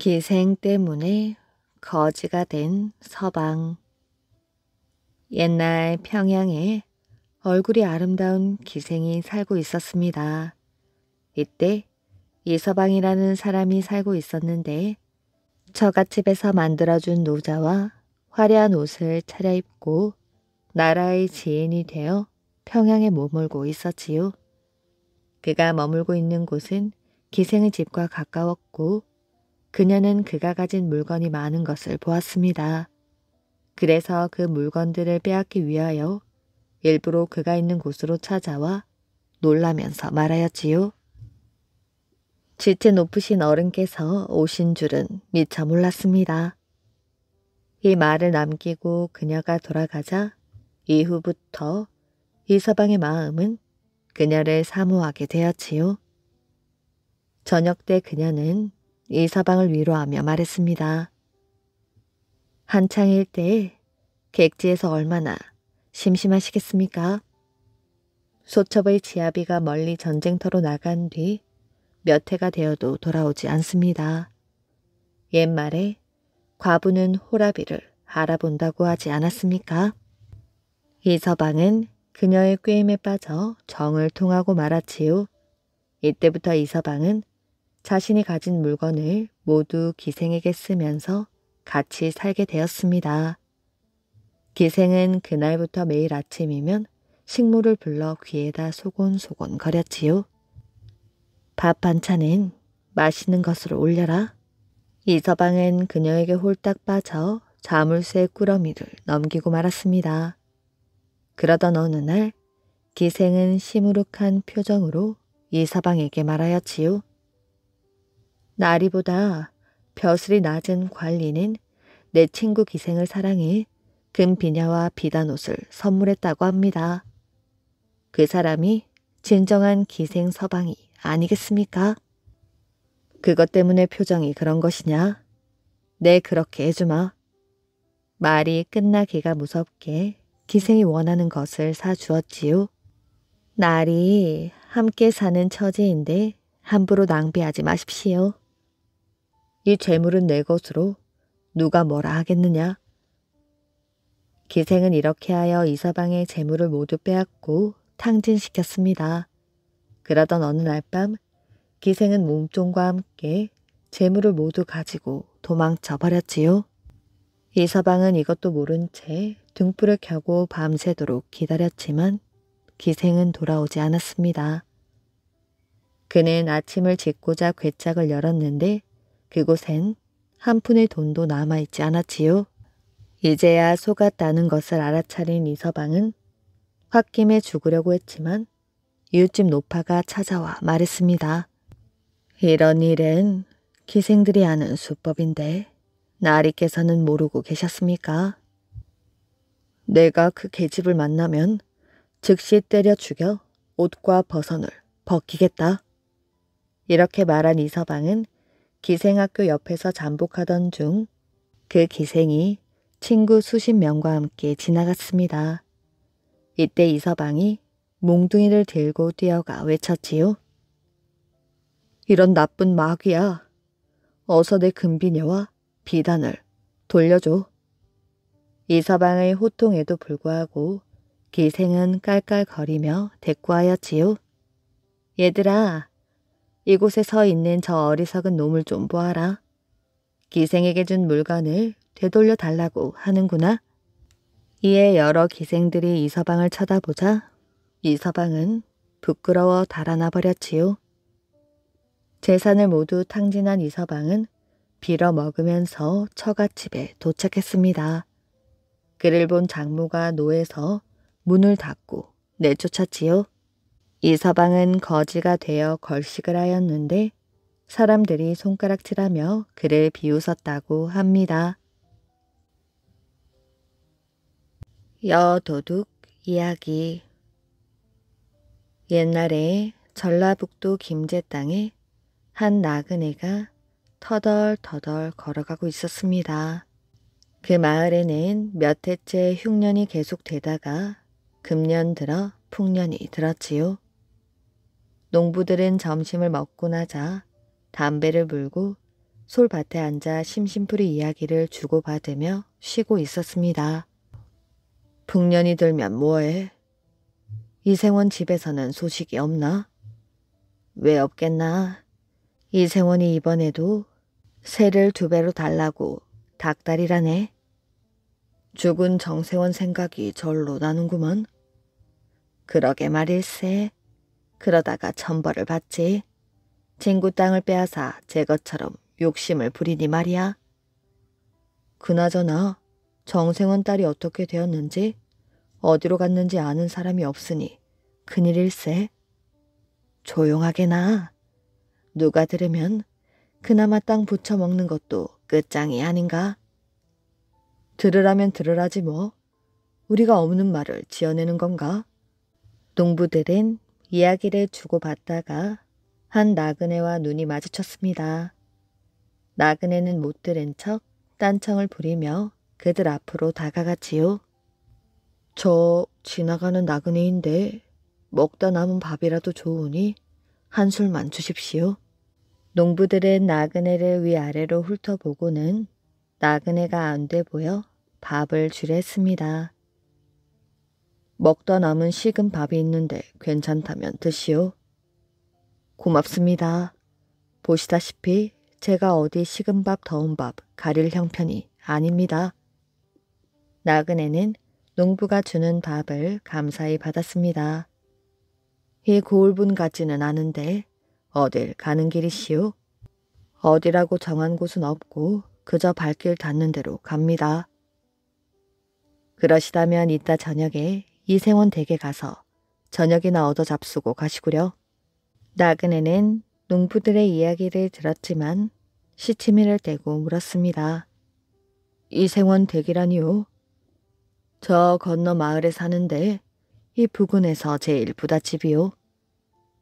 기생 때문에 거지가 된 서방. 옛날 평양에 얼굴이 아름다운 기생이 살고 있었습니다. 이때 이서방이라는 사람이 살고 있었는데 처갓집에서 만들어준 노자와 화려한 옷을 차려입고 나라의 지인이 되어 평양에 머물고 있었지요. 그가 머물고 있는 곳은 기생의 집과 가까웠고 그녀는 그가 가진 물건이 많은 것을 보았습니다. 그래서 그 물건들을 빼앗기 위하여 일부러 그가 있는 곳으로 찾아와 놀라면서 말하였지요. 지체 높으신 어른께서 오신 줄은 미처 몰랐습니다. 이 말을 남기고 그녀가 돌아가자 이후부터 이서방의 마음은 그녀를 사모하게 되었지요. 저녁 때 그녀는 이 사방을 위로하며 말했습니다. 한창일 때에 객지에서 얼마나 심심하시겠습니까? 소첩의 지아비가 멀리 전쟁터로 나간 뒤 몇 해가 되어도 돌아오지 않습니다. 옛말에 과부는 호라비를 알아본다고 하지 않았습니까? 이 서방은 그녀의 꾀임에 빠져 정을 통하고 말았지요. 이때부터 이 서방은 자신이 가진 물건을 모두 기생에게 쓰면서 같이 살게 되었습니다. 기생은 그날부터 매일 아침이면 식물을 불러 귀에다 소곤소곤 거렸지요. 밥반찬은 맛있는 것으로 올려라. 이서방은 그녀에게 홀딱 빠져 자물쇠 꾸러미를 넘기고 말았습니다. 그러던 어느 날 기생은 시무룩한 표정으로 이서방에게 말하였지요. 나리보다 벼슬이 낮은 관리는 내 친구 기생을 사랑해 금비냐와 비단옷을 선물했다고 합니다. 그 사람이 진정한 기생 서방이 아니겠습니까? 그것 때문에 표정이 그런 것이냐? 네, 그렇게 해주마. 말이 끝나기가 무섭게 기생이 원하는 것을 사주었지요. 날이 함께 사는 처지인데 함부로 낭비하지 마십시오. 이 재물은 내 것으로 누가 뭐라 하겠느냐. 기생은 이렇게 하여 이서방의 재물을 모두 빼앗고 탕진시켰습니다. 그러던 어느 날 밤 기생은 몸종과 함께 재물을 모두 가지고 도망쳐 버렸지요. 이서방은 이것도 모른 채 등불을 켜고 밤새도록 기다렸지만 기생은 돌아오지 않았습니다. 그는 아침을 짓고자 괴짝을 열었는데 그곳엔 한 푼의 돈도 남아있지 않았지요. 이제야 속았다는 것을 알아차린 이서방은 홧김에 죽으려고 했지만 이웃집 노파가 찾아와 말했습니다. 이런 일은 기생들이 아는 수법인데 나리께서는 모르고 계셨습니까? 내가 그 계집을 만나면 즉시 때려 죽여 옷과 버선을 벗기겠다. 이렇게 말한 이서방은 기생학교 옆에서 잠복하던 중 그 기생이 친구 수십 명과 함께 지나갔습니다. 이때 이서방이 몽둥이를 들고 뛰어가 외쳤지요. 이런 나쁜 마귀야. 어서 내 금비녀와 비단을 돌려줘. 이서방의 호통에도 불구하고 기생은 깔깔거리며 대꾸하였지요. 얘들아, 이곳에 서 있는 저 어리석은 놈을 좀 보아라. 기생에게 준 물건을 되돌려 달라고 하는구나. 이에 여러 기생들이 이서방을 쳐다보자 이서방은 부끄러워 달아나 버렸지요. 재산을 모두 탕진한 이서방은 빌어 먹으면서 처갓집에 도착했습니다. 그를 본 장모가 노에서 문을 닫고 내쫓았지요. 이 서방은 거지가 되어 걸식을 하였는데 사람들이 손가락질하며 그를 비웃었다고 합니다. 여도둑 이야기 옛날에 전라북도 김제 땅에 한 나그네가 터덜터덜 걸어가고 있었습니다. 그 마을에는 몇 해째 흉년이 계속되다가 금년 들어 풍년이 들었지요. 농부들은 점심을 먹고 나자 담배를 물고 솔밭에 앉아 심심풀이 이야기를 주고받으며 쉬고 있었습니다. 풍년이 들면 뭐해? 이생원 집에서는 소식이 없나? 왜 없겠나? 이생원이 이번에도 새를두 배로 달라고 닭다리라네. 죽은 정세원 생각이 절로 나는구먼. 그러게 말일세. 그러다가 천벌을 받지. 친구 땅을 빼앗아 제 것처럼 욕심을 부리니 말이야. 그나저나 정생원 딸이 어떻게 되었는지 어디로 갔는지 아는 사람이 없으니 큰일일세. 조용하게 나. 누가 들으면 그나마 땅 붙여먹는 것도 끝장이 아닌가. 들으라면 들으라지 뭐. 우리가 없는 말을 지어내는 건가? 농부들은 이야기를 주고받다가 한 나그네와 눈이 마주쳤습니다. 나그네는 못 들은 척 딴청을 부리며 그들 앞으로 다가갔지요. 저 지나가는 나그네인데 먹다 남은 밥이라도 좋으니 한술만 주십시오. 농부들은 나그네를 위아래로 훑어보고는 나그네가 안 돼 보여 밥을 주랬습니다. 먹다 남은 식은 밥이 있는데 괜찮다면 드시오. 고맙습니다. 보시다시피 제가 어디 식은 밥 더운 밥 가릴 형편이 아닙니다. 나그네는 농부가 주는 밥을 감사히 받았습니다. 이 고을분 같지는 않은데 어딜 가는 길이시오? 어디라고 정한 곳은 없고 그저 발길 닿는 대로 갑니다. 그러시다면 이따 저녁에 이세원 댁에 가서 저녁이나 얻어 잡수고 가시구려. 나그네는 농부들의 이야기를 들었지만 시치미를 떼고 물었습니다. 이세원 댁이라니요? 저 건너 마을에 사는데 이 부근에서 제일 부다집이요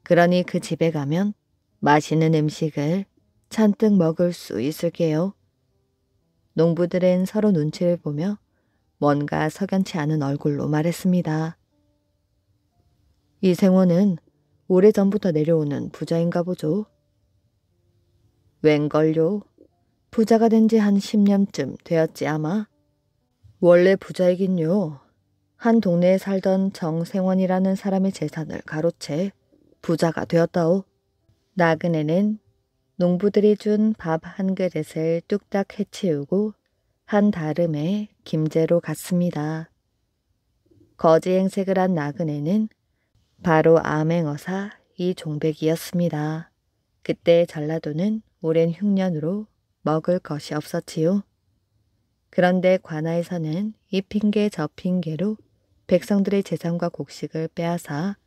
그러니 그 집에 가면 맛있는 음식을 잔뜩 먹을 수 있을게요. 농부들은 서로 눈치를 보며 뭔가 석연치 않은 얼굴로 말했습니다. 이생원은 오래전부터 내려오는 부자인가 보죠. 웬걸요? 부자가 된 지 한 10년쯤 되었지 아마. 원래 부자이긴요. 한 동네에 살던 정생원이라는 사람의 재산을 가로채 부자가 되었다오. 나그네는 농부들이 준 밥 한 그릇을 뚝딱 해치우고 한다름에 김제로 갔습니다. 거지 행색을 한 나그네는 바로 암행어사 이종백이었습니다. 그때 전라도는 오랜 흉년으로 먹을 것이 없었지요. 그런데 관하에서는이 핑계 저 핑계로 백성들의 재산과 곡식을 빼앗아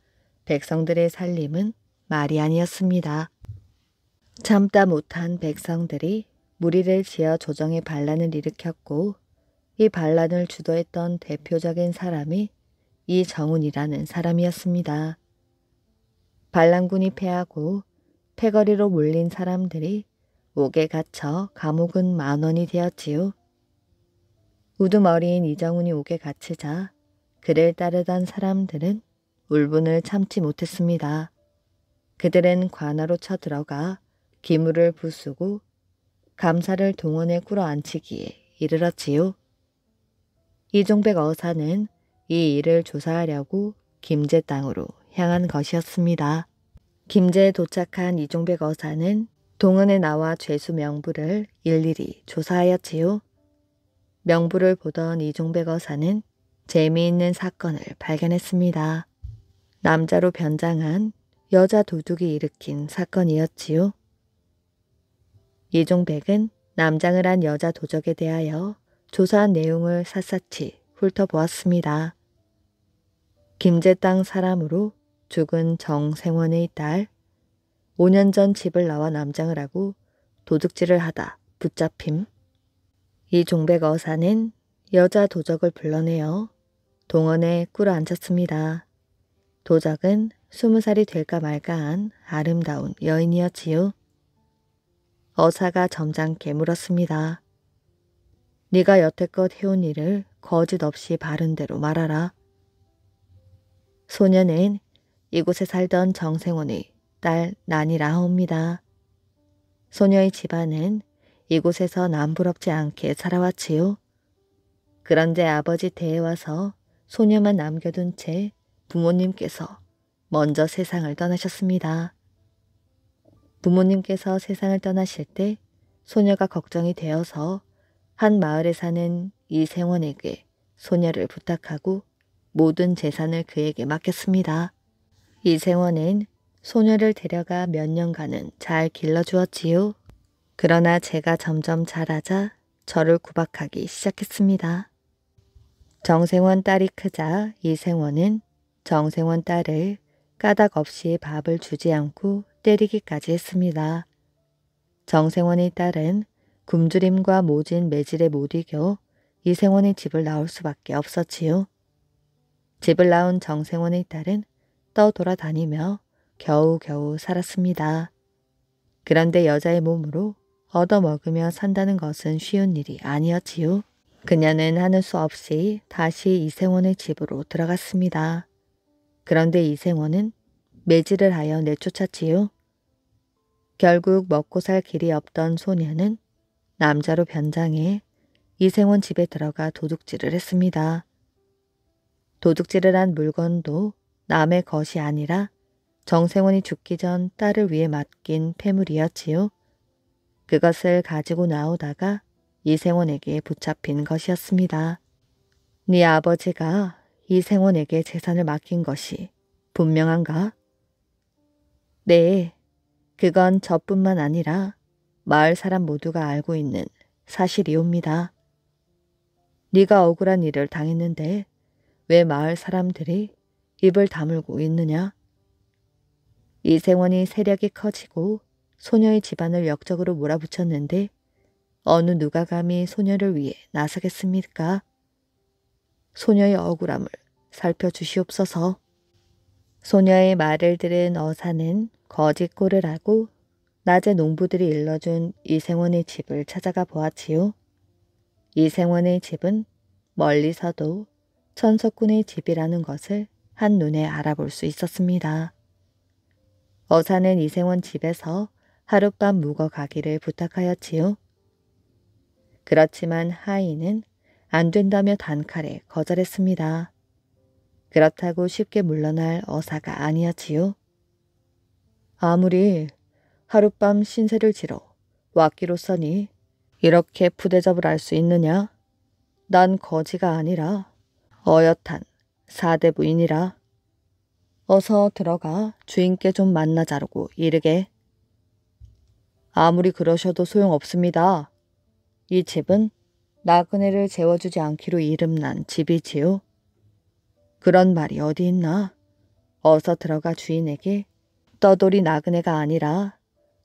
백성들의 살림은 말이 아니었습니다. 참다 못한 백성들이 무리를 지어 조정의 반란을 일으켰고 이 반란을 주도했던 대표적인 사람이 이정훈이라는 사람이었습니다. 반란군이 패하고 패거리로 몰린 사람들이 옥에 갇혀 감옥은 만원이 되었지요. 우두머리인 이정훈이 옥에 갇히자 그를 따르던 사람들은 울분을 참지 못했습니다. 그들은 관아로 쳐들어가 기물을 부수고 감사를 동원에 꿇어앉히기에 이르렀지요. 이종백 어사는 이 일을 조사하려고 김제 땅으로 향한 것이었습니다. 김제에 도착한 이종백 어사는 동원에 나와 죄수 명부를 일일이 조사하였지요. 명부를 보던 이종백 어사는 재미있는 사건을 발견했습니다. 남자로 변장한 여자 도둑이 일으킨 사건이었지요. 이종백은 남장을 한 여자 도적에 대하여 조사한 내용을 샅샅이 훑어보았습니다. 김제 땅 사람으로 죽은 정생원의 딸, 5년 전 집을 나와 남장을 하고 도둑질을 하다 붙잡힘. 이 종백 어사는 여자 도적을 불러내어 동원에 꿇어 앉혔습니다. 도적은 스무 살이 될까 말까한 아름다운 여인이었지요. 어사가 점잖게 물었습니다. 네가 여태껏 해온 일을 거짓 없이 바른 대로 말하라. 소녀는 이곳에 살던 정생원의 딸 난이라옵니다. 소녀의 집안은 이곳에서 남부럽지 않게 살아왔지요. 그런데 아버지 대에 와서 소녀만 남겨둔 채 부모님께서 먼저 세상을 떠나셨습니다. 부모님께서 세상을 떠나실 때 소녀가 걱정이 되어서 한 마을에 사는 이생원에게 소녀를 부탁하고 모든 재산을 그에게 맡겼습니다. 이생원은 소녀를 데려가 몇 년간은 잘 길러주었지요. 그러나 제가 점점 자라자 저를 구박하기 시작했습니다. 정생원 딸이 크자 이생원은 정생원 딸을 까닭 없이 밥을 주지 않고 때리기까지 했습니다. 정생원의 딸은 굶주림과 모진 매질에 못 이겨 이생원의 집을 나올 수밖에 없었지요. 집을 나온 정생원의 딸은 떠돌아다니며 겨우겨우 살았습니다. 그런데 여자의 몸으로 얻어먹으며 산다는 것은 쉬운 일이 아니었지요. 그녀는 하는 수 없이 다시 이생원의 집으로 들어갔습니다. 그런데 이생원은 매질을 하여 내쫓았지요. 결국 먹고 살 길이 없던 소녀는 남자로 변장해 이생원 집에 들어가 도둑질을 했습니다. 도둑질을 한 물건도 남의 것이 아니라 정생원이 죽기 전 딸을 위해 맡긴 폐물이었지요. 그것을 가지고 나오다가 이생원에게 붙잡힌 것이었습니다. 네 아버지가 이생원에게 재산을 맡긴 것이 분명한가? 네, 그건 저뿐만 아니라 마을 사람 모두가 알고 있는 사실이옵니다. 네가 억울한 일을 당했는데 왜 마을 사람들이 입을 다물고 있느냐? 이생원이 세력이 커지고 소녀의 집안을 역적으로 몰아붙였는데 어느 누가 감히 소녀를 위해 나서겠습니까? 소녀의 억울함을 살펴주시옵소서. 소녀의 말을 들은 어사는 거짓골을 하고 낮에 농부들이 일러준 이생원의 집을 찾아가 보았지요. 이생원의 집은 멀리서도 천석군의 집이라는 것을 한눈에 알아볼 수 있었습니다. 어사는 이생원 집에서 하룻밤 묵어가기를 부탁하였지요. 그렇지만 하인은 안 된다며 단칼에 거절했습니다. 그렇다고 쉽게 물러날 어사가 아니었지요. 아무리 하룻밤 신세를 지러 왔기로 써니 이렇게 부대접을 할 수 있느냐? 난 거지가 아니라 어엿한 사대부인이라. 어서 들어가 주인께 좀만나자르고 이르게. 아무리 그러셔도 소용없습니다. 이 집은 나그네를 재워주지 않기로 이름난 집이지요. 그런 말이 어디 있나? 어서 들어가 주인에게 떠돌이 나그네가 아니라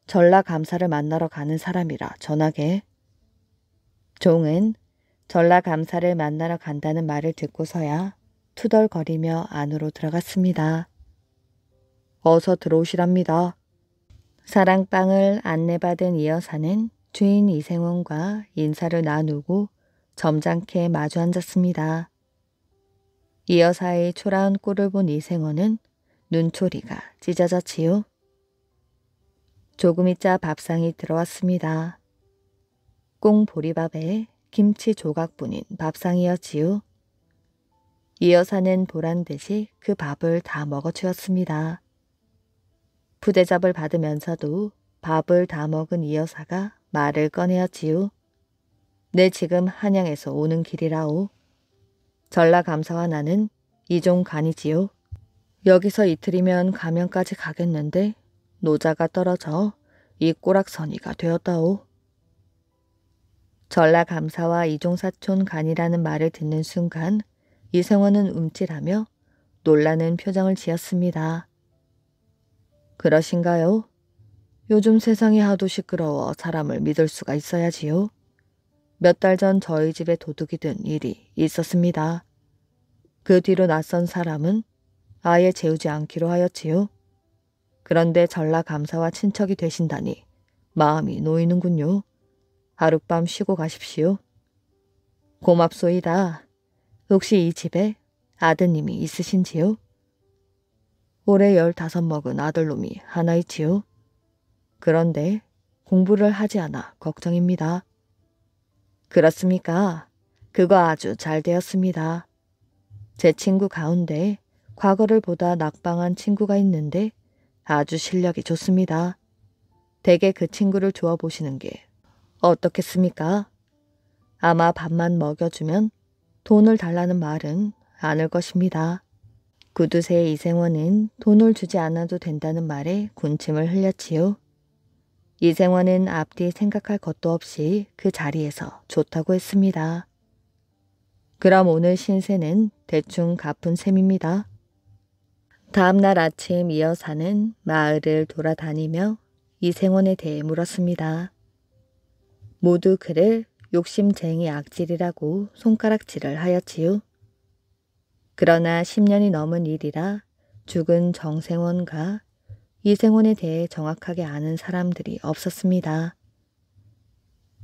전라감사를 만나러 가는 사람이라 전하게. 종은 전라감사를 만나러 간다는 말을 듣고서야 투덜거리며 안으로 들어갔습니다. 어서 들어오시랍니다. 사랑방을 안내받은 이 여사는 주인 이생원과 인사를 나누고 점잖게 마주 앉았습니다. 이 여사의 초라한 꼴을 본 이생원은 눈초리가 찢어졌지요. 조금 있자 밥상이 들어왔습니다. 꽁 보리밥에 김치 조각뿐인 밥상이었지요. 이 여사는 보란 듯이 그 밥을 다 먹어치웠습니다. 부대잡을 받으면서도 밥을 다 먹은 이 여사가 말을 꺼내었지요. 내 네, 지금 한양에서 오는 길이라오. 전라감사와 나는 이종 간이지요. 여기서 이틀이면 가면까지 가겠는데 노자가 떨어져 이 꼬락서니가 되었다오. 전라감사와 이종사촌 간이라는 말을 듣는 순간 이성원은 움찔하며 놀라는 표정을 지었습니다. 그러신가요? 요즘 세상이 하도 시끄러워 사람을 믿을 수가 있어야지요. 몇 달 전 저희 집에 도둑이 든 일이 있었습니다. 그 뒤로 낯선 사람은 아예 재우지 않기로 하였지요. 그런데 전라 감사와 친척이 되신다니 마음이 놓이는군요. 하룻밤 쉬고 가십시오. 고맙소이다. 혹시 이 집에 아드님이 있으신지요? 올해 열다섯 먹은 아들놈이 하나 있지요. 그런데 공부를 하지 않아 걱정입니다. 그렇습니까? 그거 아주 잘 되었습니다. 제 친구 가운데 과거를 보다 낙방한 친구가 있는데 아주 실력이 좋습니다. 대개 그 친구를 좋아 보시는 게 어떻겠습니까? 아마 밥만 먹여주면 돈을 달라는 말은 않을 것입니다. 구두쇠 이생원은 돈을 주지 않아도 된다는 말에 군침을 흘렸지요. 이생원은 앞뒤 생각할 것도 없이 그 자리에서 좋다고 했습니다. 그럼 오늘 신세는 대충 갚은 셈입니다. 다음 날 아침 이 여사는 마을을 돌아다니며 이생원에 대해 물었습니다. 모두 그를 욕심쟁이 악질이라고 손가락질을 하였지요. 그러나 10년이 넘은 일이라 죽은 정생원과 이생원에 대해 정확하게 아는 사람들이 없었습니다.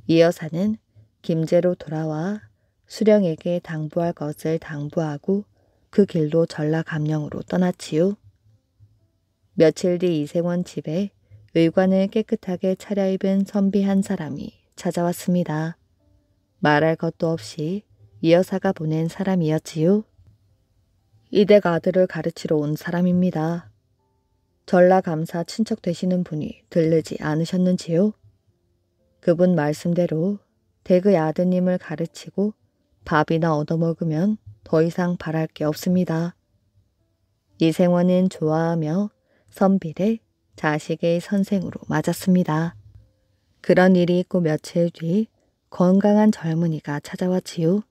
이 여사는 김제로 돌아와 수령에게 당부할 것을 당부하고 그 길로 전라감령으로 떠났지요. 며칠 뒤 이생원 집에 의관을 깨끗하게 차려입은 선비 한 사람이 찾아왔습니다. 말할 것도 없이 이 여사가 보낸 사람이었지요. 이 댁 아들을 가르치러 온 사람입니다. 전라감사 친척 되시는 분이 들르지 않으셨는지요? 그분 말씀대로 대그의 아드님을 가르치고 밥이나 얻어먹으면 더 이상 바랄 게 없습니다. 이생원은 좋아하며 선비를 자식의 선생으로 맞았습니다. 그런 일이 있고 며칠 뒤 건강한 젊은이가 찾아왔지요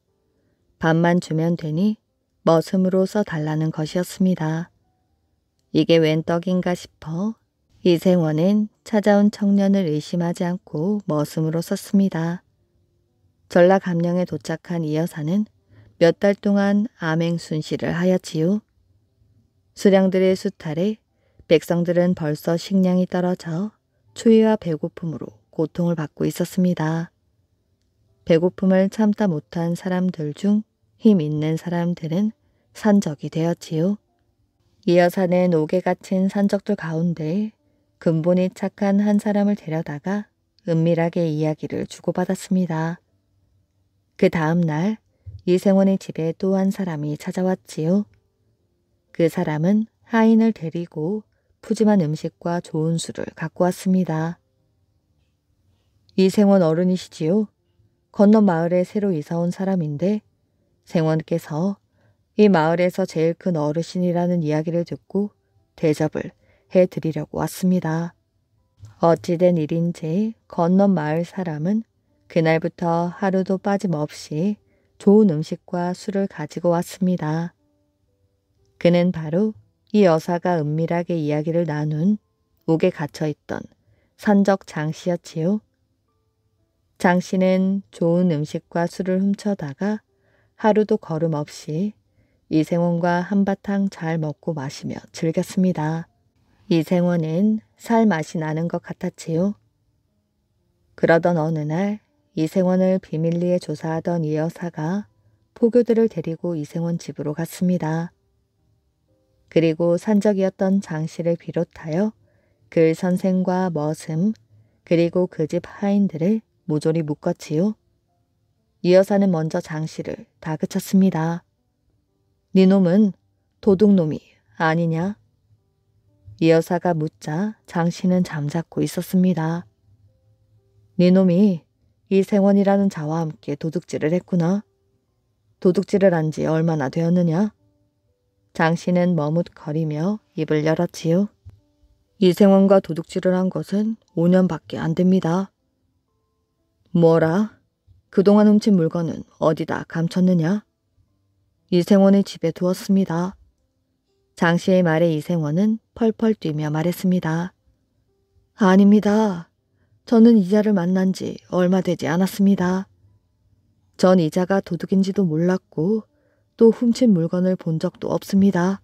밥만 주면 되니 머슴으로 써달라는 것이었습니다. 이게 웬 떡인가 싶어 이생원은 찾아온 청년을 의심하지 않고 머슴으로 썼습니다. 전라 감령에 도착한 이 여사는 몇달 동안 암행순시를 하였지요. 수량들의 수탈에 백성들은 벌써 식량이 떨어져 추위와 배고픔으로 고통을 받고 있었습니다. 배고픔을 참다 못한 사람들 중 힘 있는 사람들은 산적이 되었지요. 이어 산는 옥에 갇힌 산적들 가운데 근본이 착한 한 사람을 데려다가 은밀하게 이야기를 주고받았습니다. 그 다음 날 이생원의 집에 또 한 사람이 찾아왔지요. 그 사람은 하인을 데리고 푸짐한 음식과 좋은 술을 갖고 왔습니다. 이생원 어른이시지요. 건너 마을에 새로 이사 온 사람인데 생원께서 이 마을에서 제일 큰 어르신이라는 이야기를 듣고 대접을 해드리려고 왔습니다. 어찌된 일인지 건넌 마을 사람은 그날부터 하루도 빠짐없이 좋은 음식과 술을 가지고 왔습니다. 그는 바로 이 여사가 은밀하게 이야기를 나눈 옥에 갇혀있던 선적 장씨였지요. 장씨는 좋은 음식과 술을 훔쳐다가 하루도 걸음 없이 이생원과 한바탕 잘 먹고 마시며 즐겼습니다. 이생원은 살 맛이 나는 것 같았지요. 그러던 어느 날 이생원을 비밀리에 조사하던 이 여사가 포교들을 데리고 이생원 집으로 갔습니다. 그리고 산적이었던 장씨를 비롯하여 글 선생과 머슴 그리고 그 집 하인들을 모조리 묶었지요. 이 여사는 먼저 장씨를 다그쳤습니다. 니놈은 도둑놈이 아니냐? 이 여사가 묻자 장씨는 잠자고 있었습니다. 니놈이 이생원이라는 자와 함께 도둑질을 했구나. 도둑질을 한 지 얼마나 되었느냐? 장 씨는 머뭇거리며 입을 열었지요. 이생원과 도둑질을 한 것은 5년밖에 안 됩니다. 뭐라? 그동안 훔친 물건은 어디다 감췄느냐? 이생원의 집에 두었습니다. 장 씨의 말에 이생원은 펄펄 뛰며 말했습니다. 아닙니다. 저는 이자를 만난 지 얼마 되지 않았습니다. 전 이자가 도둑인지도 몰랐고 또 훔친 물건을 본 적도 없습니다.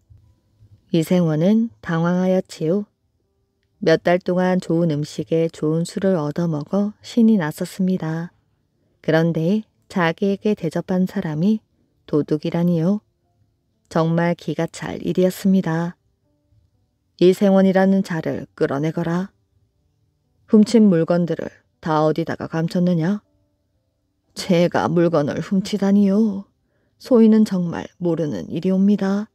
이생원은 당황하였지요. 몇 달 동안 좋은 음식에 좋은 술을 얻어먹어 신이 났었습니다. 그런데 자기에게 대접한 사람이 도둑이라니요. 정말 기가 찰 일이었습니다. 이생원이라는 자를 끌어내거라. 훔친 물건들을 다 어디다가 감췄느냐? 제가 물건을 훔치다니요. 소인은 정말 모르는 일이옵니다.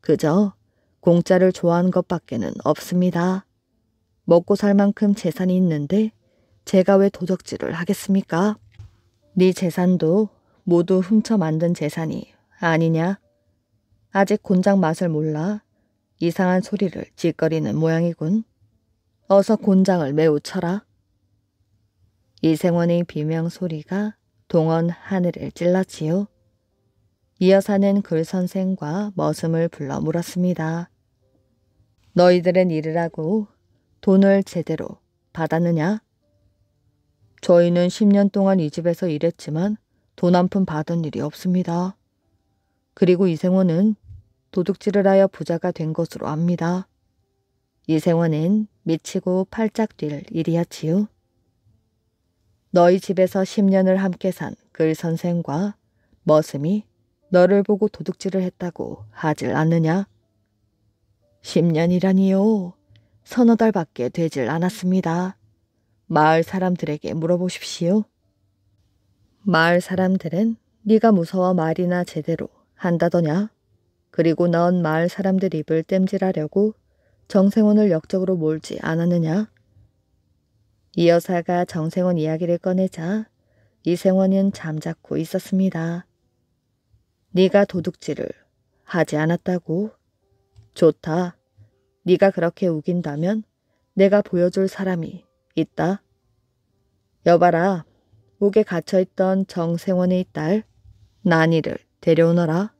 그저 공짜를 좋아하는 것밖에는 없습니다. 먹고 살 만큼 재산이 있는데 제가 왜 도적질을 하겠습니까? 네 재산도 모두 훔쳐 만든 재산이 아니냐? 아직 곤장 맛을 몰라 이상한 소리를 짓거리는 모양이군. 어서 곤장을 매우 쳐라. 이생원의 비명소리가 동원 하늘을 찔렀지요. 이어사는 글선생과 머슴을 불러 물었습니다. 너희들은 일을 하고 돈을 제대로 받았느냐? 저희는 10년 동안 이 집에서 일했지만 돈 한 푼 받은 일이 없습니다. 그리고 이생원은 도둑질을 하여 부자가 된 것으로 압니다. 이생원은 미치고 팔짝 뛸 일이었지요. 너희 집에서 10년을 함께 산 글 선생과 머슴이 너를 보고 도둑질을 했다고 하질 않느냐? 10년이라니요. 서너 달밖에 되질 않았습니다. 마을 사람들에게 물어보십시오. 마을 사람들은 네가 무서워 말이나 제대로 한다더냐? 그리고 넌 마을 사람들 입을 땜질하려고 정생원을 역적으로 몰지 않았느냐? 이 여사가 정생원 이야기를 꺼내자 이생원은 잠자코 있었습니다. 네가 도둑질을 하지 않았다고? 좋다. 네가 그렇게 우긴다면 내가 보여줄 사람이 있다. 여봐라. 옥에 갇혀있던 정생원의 딸나니를 데려오너라.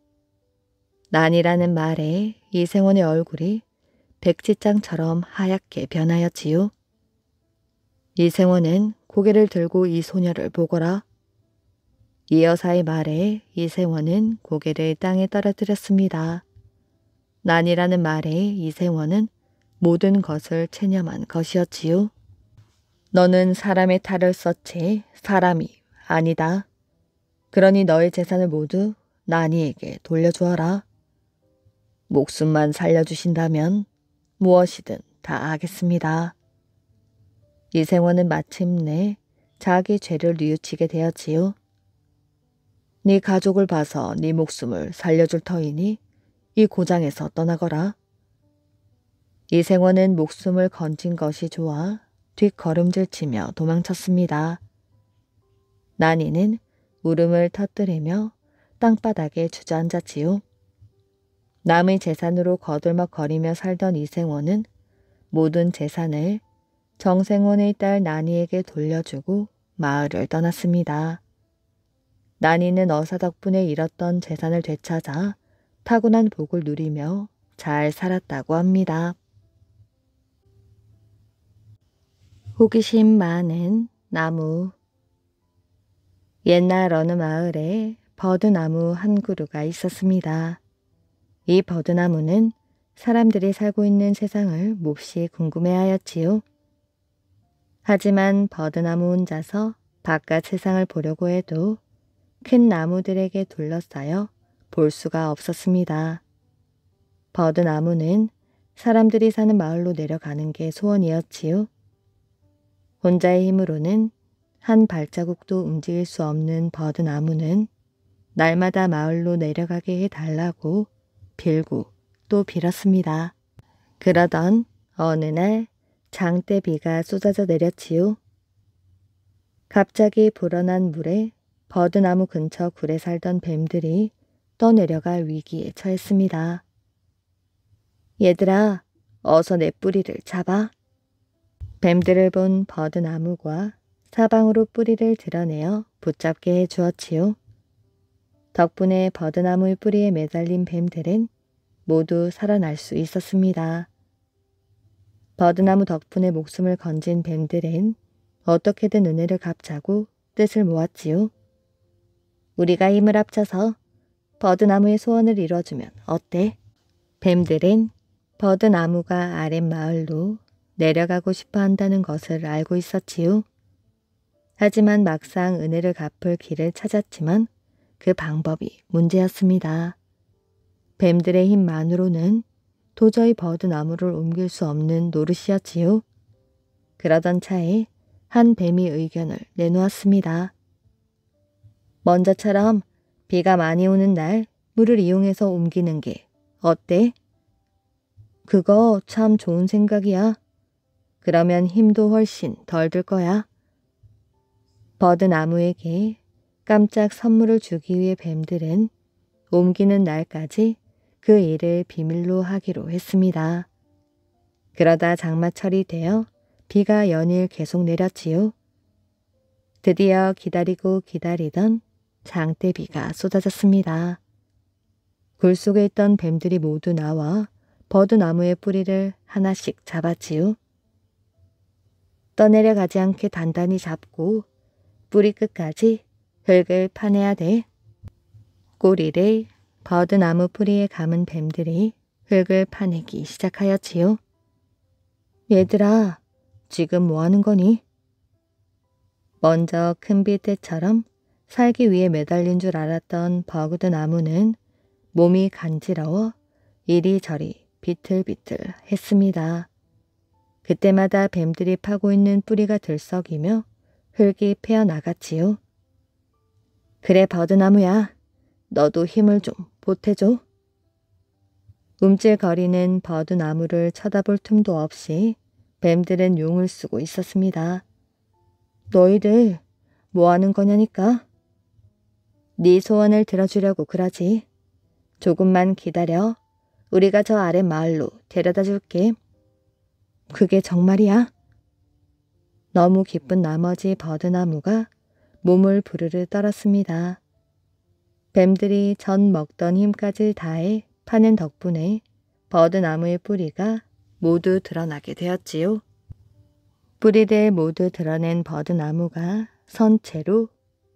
난이라는 말에 이생원의 얼굴이 백지장처럼 하얗게 변하였지요. 이생원은 고개를 들고 이 소녀를 보거라. 이 여사의 말에 이생원은 고개를 땅에 떨어뜨렸습니다. 난이라는 말에 이생원은 모든 것을 체념한 것이었지요. 너는 사람의 탈을 썼지 사람이 아니다. 그러니 너의 재산을 모두 난이에게 돌려주어라. 목숨만 살려주신다면 무엇이든 다 하겠습니다. 이생원은 마침내 자기 죄를 뉘우치게 되었지요. 네 가족을 봐서 네 목숨을 살려줄 터이니 이 고장에서 떠나거라. 이생원은 목숨을 건진 것이 좋아 뒷걸음질치며 도망쳤습니다. 난이는 울음을 터뜨리며 땅바닥에 주저앉았지요. 남의 재산으로 거들먹거리며 살던 이생원은 모든 재산을 정생원의 딸 나니에게 돌려주고 마을을 떠났습니다. 나니는 어사 덕분에 잃었던 재산을 되찾아 타고난 복을 누리며 잘 살았다고 합니다. 호기심 많은 나무 옛날 어느 마을에 버드나무 한 그루가 있었습니다. 이 버드나무는 사람들이 살고 있는 세상을 몹시 궁금해하였지요. 하지만 버드나무 혼자서 바깥 세상을 보려고 해도 큰 나무들에게 둘러싸여 볼 수가 없었습니다. 버드나무는 사람들이 사는 마을로 내려가는 게 소원이었지요. 혼자의 힘으로는 한 발자국도 움직일 수 없는 버드나무는 날마다 마을로 내려가게 해달라고 빌고 또 빌었습니다. 그러던 어느 날 장대비가 쏟아져 내렸지요. 갑자기 불어난 물에 버드나무 근처 굴에 살던 뱀들이 떠내려갈 위기에 처했습니다. 얘들아, 어서 내 뿌리를 잡아. 뱀들을 본버드나무과 사방으로 뿌리를 드러내어 붙잡게 해주었지요. 덕분에 버드나무 뿌리에 매달린 뱀들은 모두 살아날 수 있었습니다. 버드나무 덕분에 목숨을 건진 뱀들은 어떻게든 은혜를 갚자고 뜻을 모았지요. 우리가 힘을 합쳐서 버드나무의 소원을 이뤄주면 어때? 뱀들은 버드나무가 아랫마을로 내려가고 싶어 한다는 것을 알고 있었지요. 하지만 막상 은혜를 갚을 길을 찾았지만 그 방법이 문제였습니다. 뱀들의 힘만으로는 도저히 버드나무를 옮길 수 없는 노릇이었지요. 그러던 차에 한 뱀이 의견을 내놓았습니다. 먼저처럼 비가 많이 오는 날 물을 이용해서 옮기는 게 어때? 그거 참 좋은 생각이야. 그러면 힘도 훨씬 덜 들 거야. 버드나무에게 깜짝 선물을 주기 위해 뱀들은 옮기는 날까지 그 일을 비밀로 하기로 했습니다. 그러다 장마철이 되어 비가 연일 계속 내렸지요. 드디어 기다리고 기다리던 장대비가 쏟아졌습니다. 굴 속에 있던 뱀들이 모두 나와 버드나무의 뿌리를 하나씩 잡았지요. 떠내려 가지 않게 단단히 잡고 뿌리 끝까지 흙을 파내야 돼. 꼬리를 버드나무 뿌리에 감은 뱀들이 흙을 파내기 시작하였지요. 얘들아, 지금 뭐하는 거니? 먼저 큰 빌대처럼 살기 위해 매달린 줄 알았던 버그드 나무는 몸이 간지러워 이리저리 비틀비틀 했습니다. 그때마다 뱀들이 파고 있는 뿌리가 들썩이며 흙이 패어나갔지요. 그래, 버드나무야. 너도 힘을 좀 보태줘. 움찔거리는 버드나무를 쳐다볼 틈도 없이 뱀들은 용을 쓰고 있었습니다. 너희들 뭐 하는 거냐니까? 네 소원을 들어주려고 그러지. 조금만 기다려. 우리가 저 아래 마을로 데려다 줄게. 그게 정말이야? 너무 기쁜 나머지 버드나무가 몸을 부르르 떨었습니다. 뱀들이 전 먹던 힘까지 다해 파는 덕분에 버드나무의 뿌리가 모두 드러나게 되었지요. 뿌리를 모두 드러낸 버드나무가 선체로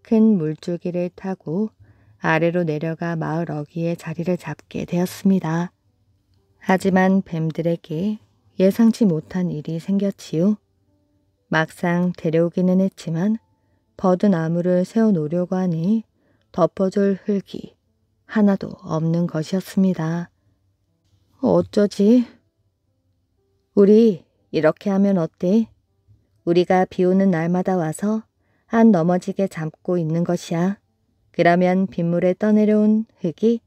큰 물줄기를 타고 아래로 내려가 마을 어귀에 자리를 잡게 되었습니다. 하지만 뱀들에게 예상치 못한 일이 생겼지요. 막상 데려오기는 했지만 버드나무를 세워놓으려고 하니 덮어줄 흙이 하나도 없는 것이었습니다. 어쩌지? 우리 이렇게 하면 어때? 우리가 비 오는 날마다 와서 한 넘어지게 잠고 있는 것이야. 그러면 빗물에 떠내려온 흙이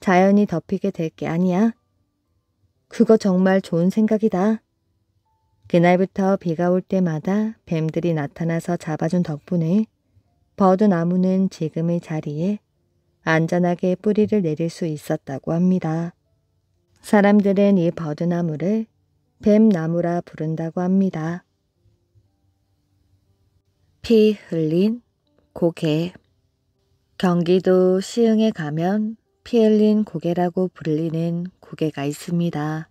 자연히 덮이게 될 게 아니야. 그거 정말 좋은 생각이다. 그날부터 비가 올 때마다 뱀들이 나타나서 잡아준 덕분에 버드나무는 지금의 자리에 안전하게 뿌리를 내릴 수 있었다고 합니다. 사람들은 이 버드나무를 뱀나무라 부른다고 합니다. 피 흘린 고개 경기도 시흥에 가면 피 흘린 고개라고 불리는 고개가 있습니다.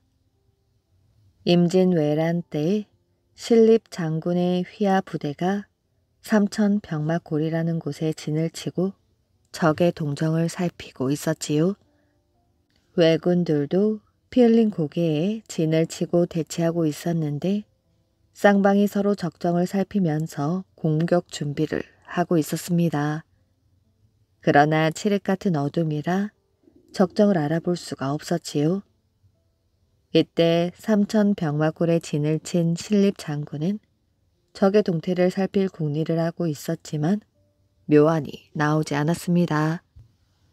임진왜란 때 신립 장군의 휘하 부대가 삼천 병마골이라는 곳에 진을 치고 적의 동정을 살피고 있었지요. 왜군들도 피흘린 고개에 진을 치고 대치하고 있었는데 쌍방이 서로 적정을 살피면서 공격 준비를 하고 있었습니다. 그러나 칠흑 같은 어둠이라 적정을 알아볼 수가 없었지요. 이때 삼천 병마골에 진을 친 신립 장군은 적의 동태를 살필 궁리를 하고 있었지만 묘안이 나오지 않았습니다.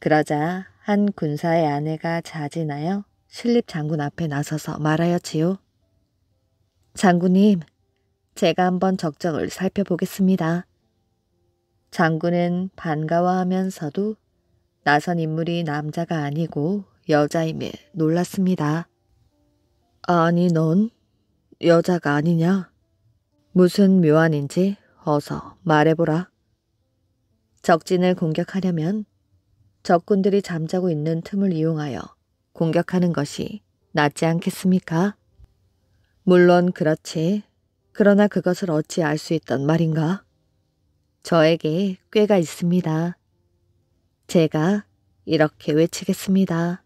그러자 한 군사의 아내가 자진하여 신립 장군 앞에 나서서 말하였지요. 장군님, 제가 한번 적정을 살펴보겠습니다. 장군은 반가워하면서도 나선 인물이 남자가 아니고 여자임에 놀랐습니다. 아니 넌 여자가 아니냐? 무슨 묘안인지 어서 말해보라. 적진을 공격하려면 적군들이 잠자고 있는 틈을 이용하여 공격하는 것이 낫지 않겠습니까? 물론 그렇지. 그러나 그것을 어찌 알 수 있단 말인가? 저에게 꾀가 있습니다. 제가 이렇게 외치겠습니다.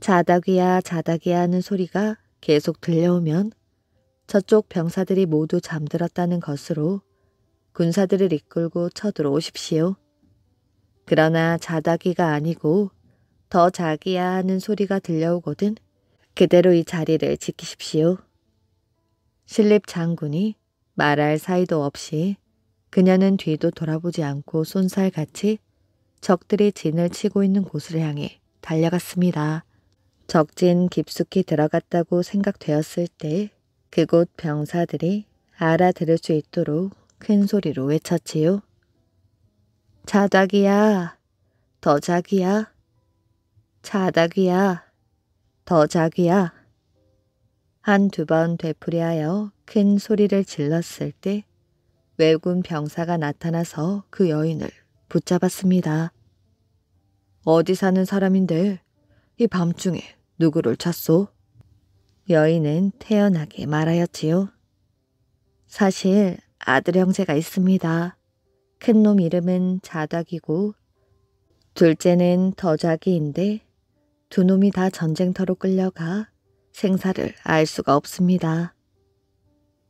자다귀야 자다귀야 하는 소리가 계속 들려오면 저쪽 병사들이 모두 잠들었다는 것으로 군사들을 이끌고 쳐들어오십시오. 그러나 자다귀가 아니고 더 자기야 하는 소리가 들려오거든 그대로 이 자리를 지키십시오. 신립 장군이 말할 사이도 없이 그녀는 뒤도 돌아보지 않고 손살같이 적들이 진을 치고 있는 곳을 향해 달려갔습니다. 적진 깊숙이 들어갔다고 생각되었을 때 그곳 병사들이 알아들을 수 있도록 큰 소리로 외쳤지요. 자작이야, 더 자기야, 자작이야, 더 자기야. 한두번 되풀이하여 큰 소리를 질렀을 때 외군 병사가 나타나서 그 여인을 붙잡았습니다. 어디 사는 사람인데 이 밤중에 누구를 찾소? 여인은 태연하게 말하였지요. 사실 아들 형제가 있습니다. 큰 놈 이름은 자닥이고 둘째는 더자기인데 두 놈이 다 전쟁터로 끌려가 생사를 알 수가 없습니다.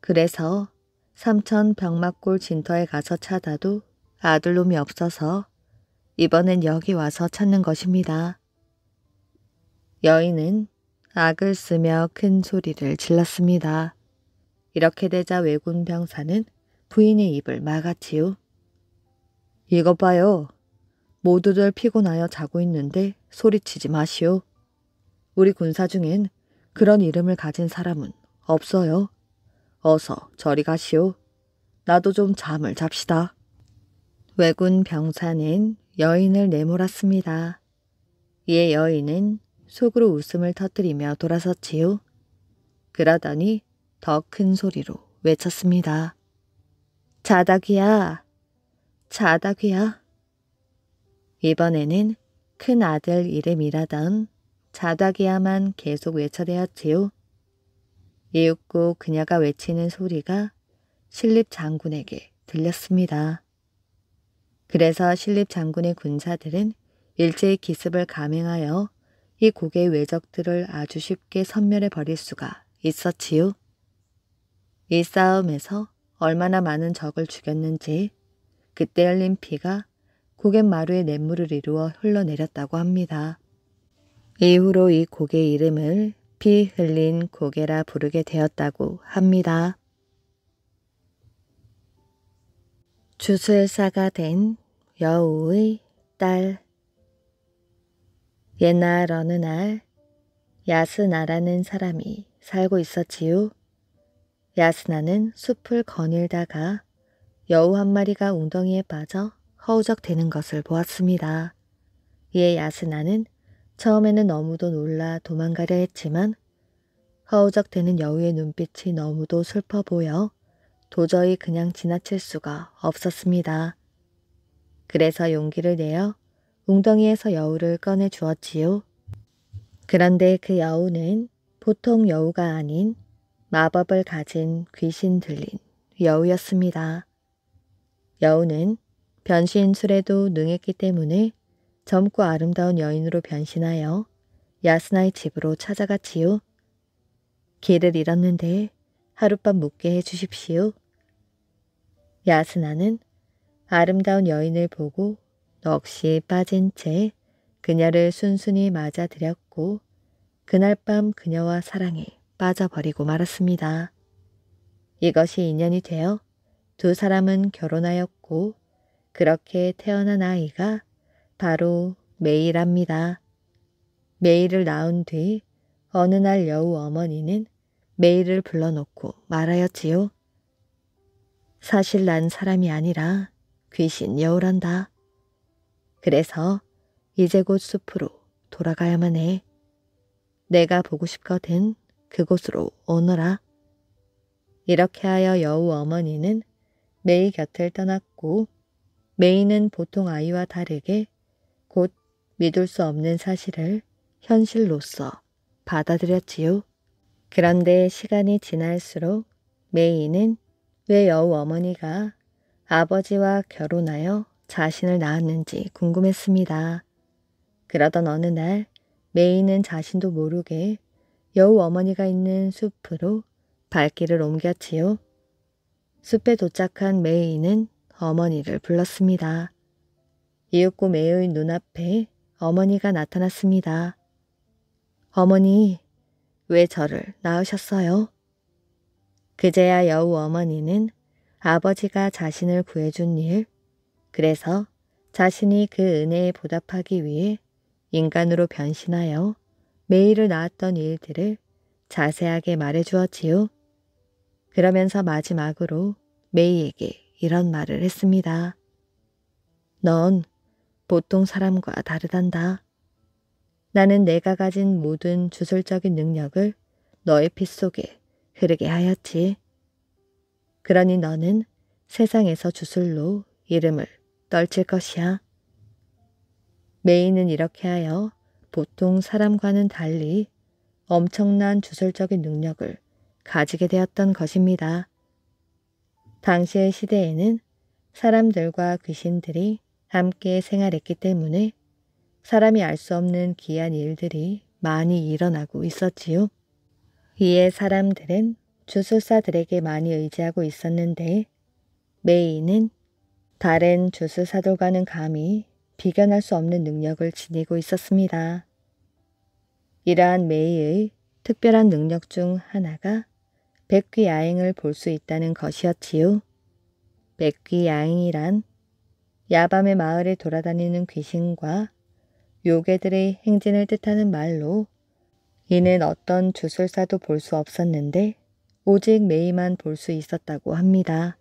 그래서 삼천 병막골 진터에 가서 찾아도 아들 놈이 없어서 이번엔 여기 와서 찾는 것입니다. 여인은 악을 쓰며 큰 소리를 질렀습니다. 이렇게 되자 외군 병사는 부인의 입을 막았지요. 이것 봐요. 모두들 피곤하여 자고 있는데 소리치지 마시오. 우리 군사 중엔 그런 이름을 가진 사람은 없어요. 어서 저리 가시오. 나도 좀 잠을 잡시다. 외군 병사는 여인을 내몰았습니다. 이에 여인은 속으로 웃음을 터뜨리며 돌아섰지요. 그러더니 더 큰 소리로 외쳤습니다. 자다귀야, 자다귀야. 이번에는 큰 아들 이름이라던 자다귀야만 계속 외쳐대었지요. 이윽고 그녀가 외치는 소리가 신립 장군에게 들렸습니다. 그래서 신립 장군의 군사들은 일제히 기습을 감행하여 이 곡의 외적들을 아주 쉽게 섬멸해 버릴 수가 있었지요. 이 싸움에서 얼마나 많은 적을 죽였는지 그때 흘린 피가 고갯 마루의 냇물을 이루어 흘러내렸다고 합니다. 이후로 이 곡의 이름을 피 흘린 고개라 부르게 되었다고 합니다. 주술사가 된 여우의 딸 옛날 어느 날 야스나라는 사람이 살고 있었지요. 야스나는 숲을 거닐다가 여우 한 마리가 웅덩이에 빠져 허우적대는 것을 보았습니다. 이에 야스나는 처음에는 너무도 놀라 도망가려 했지만 허우적대는 여우의 눈빛이 너무도 슬퍼 보여 도저히 그냥 지나칠 수가 없었습니다. 그래서 용기를 내어 웅덩이에서 여우를 꺼내 주었지요. 그런데 그 여우는 보통 여우가 아닌 마법을 가진 귀신 들린 여우였습니다. 여우는 변신술에도 능했기 때문에 젊고 아름다운 여인으로 변신하여 야스나의 집으로 찾아갔지요. 길을 잃었는데 하룻밤 묵게 해주십시오. 야스나는 아름다운 여인을 보고 넋이 빠진 채 그녀를 순순히 맞아들였고 그날 밤 그녀와 사랑에 빠져버리고 말았습니다. 이것이 인연이 되어 두 사람은 결혼하였고 그렇게 태어난 아이가 바로 메이랍니다. 메이를 낳은 뒤 어느 날 여우 어머니는 메이를 불러놓고 말하였지요. 사실 난 사람이 아니라 귀신 여우란다. 그래서 이제 곧 숲으로 돌아가야만 해. 내가 보고 싶거든 그곳으로 오너라. 이렇게 하여 여우 어머니는 메이 곁을 떠났고 메이는 보통 아이와 다르게 곧 믿을 수 없는 사실을 현실로서 받아들였지요. 그런데 시간이 지날수록 메이는 왜 여우 어머니가 아버지와 결혼하여 자신을 낳았는지 궁금했습니다. 그러던 어느 날 메이는 자신도 모르게 여우 어머니가 있는 숲으로 발길을 옮겼지요. 숲에 도착한 메이는 어머니를 불렀습니다. 이윽고 메이의 눈앞에 어머니가 나타났습니다. 어머니, 왜 저를 낳으셨어요? 그제야 여우 어머니는 아버지가 자신을 구해준 일, 그래서 자신이 그 은혜에 보답하기 위해 인간으로 변신하여 매일을 낳았던 일들을 자세하게 말해주었지요. 그러면서 마지막으로 메이에게 이런 말을 했습니다. 넌 보통 사람과 다르단다. 나는 내가 가진 모든 주술적인 능력을 너의 피 속에 흐르게 하였지. 그러니 너는 세상에서 주술로 이름을 떨칠 것이야. 메이는 이렇게 하여 보통 사람과는 달리 엄청난 주술적인 능력을 가지게 되었던 것입니다. 당시의 시대에는 사람들과 귀신들이 함께 생활했기 때문에 사람이 알 수 없는 기한 일들이 많이 일어나고 있었지요. 이에 사람들은 주술사들에게 많이 의지하고 있었는데 메이는 다른 주스 사도가는 감히 비견할 수 없는 능력을 지니고 있었습니다. 이러한 메이의 특별한 능력 중 하나가 백귀 야행을 볼 수 있다는 것이었지요. 백귀 야행이란 야밤의 마을에 돌아다니는 귀신과 요괴들의 행진을 뜻하는 말로 이는 어떤 주술사도 볼 수 없었는데 오직 메이만 볼 수 있었다고 합니다.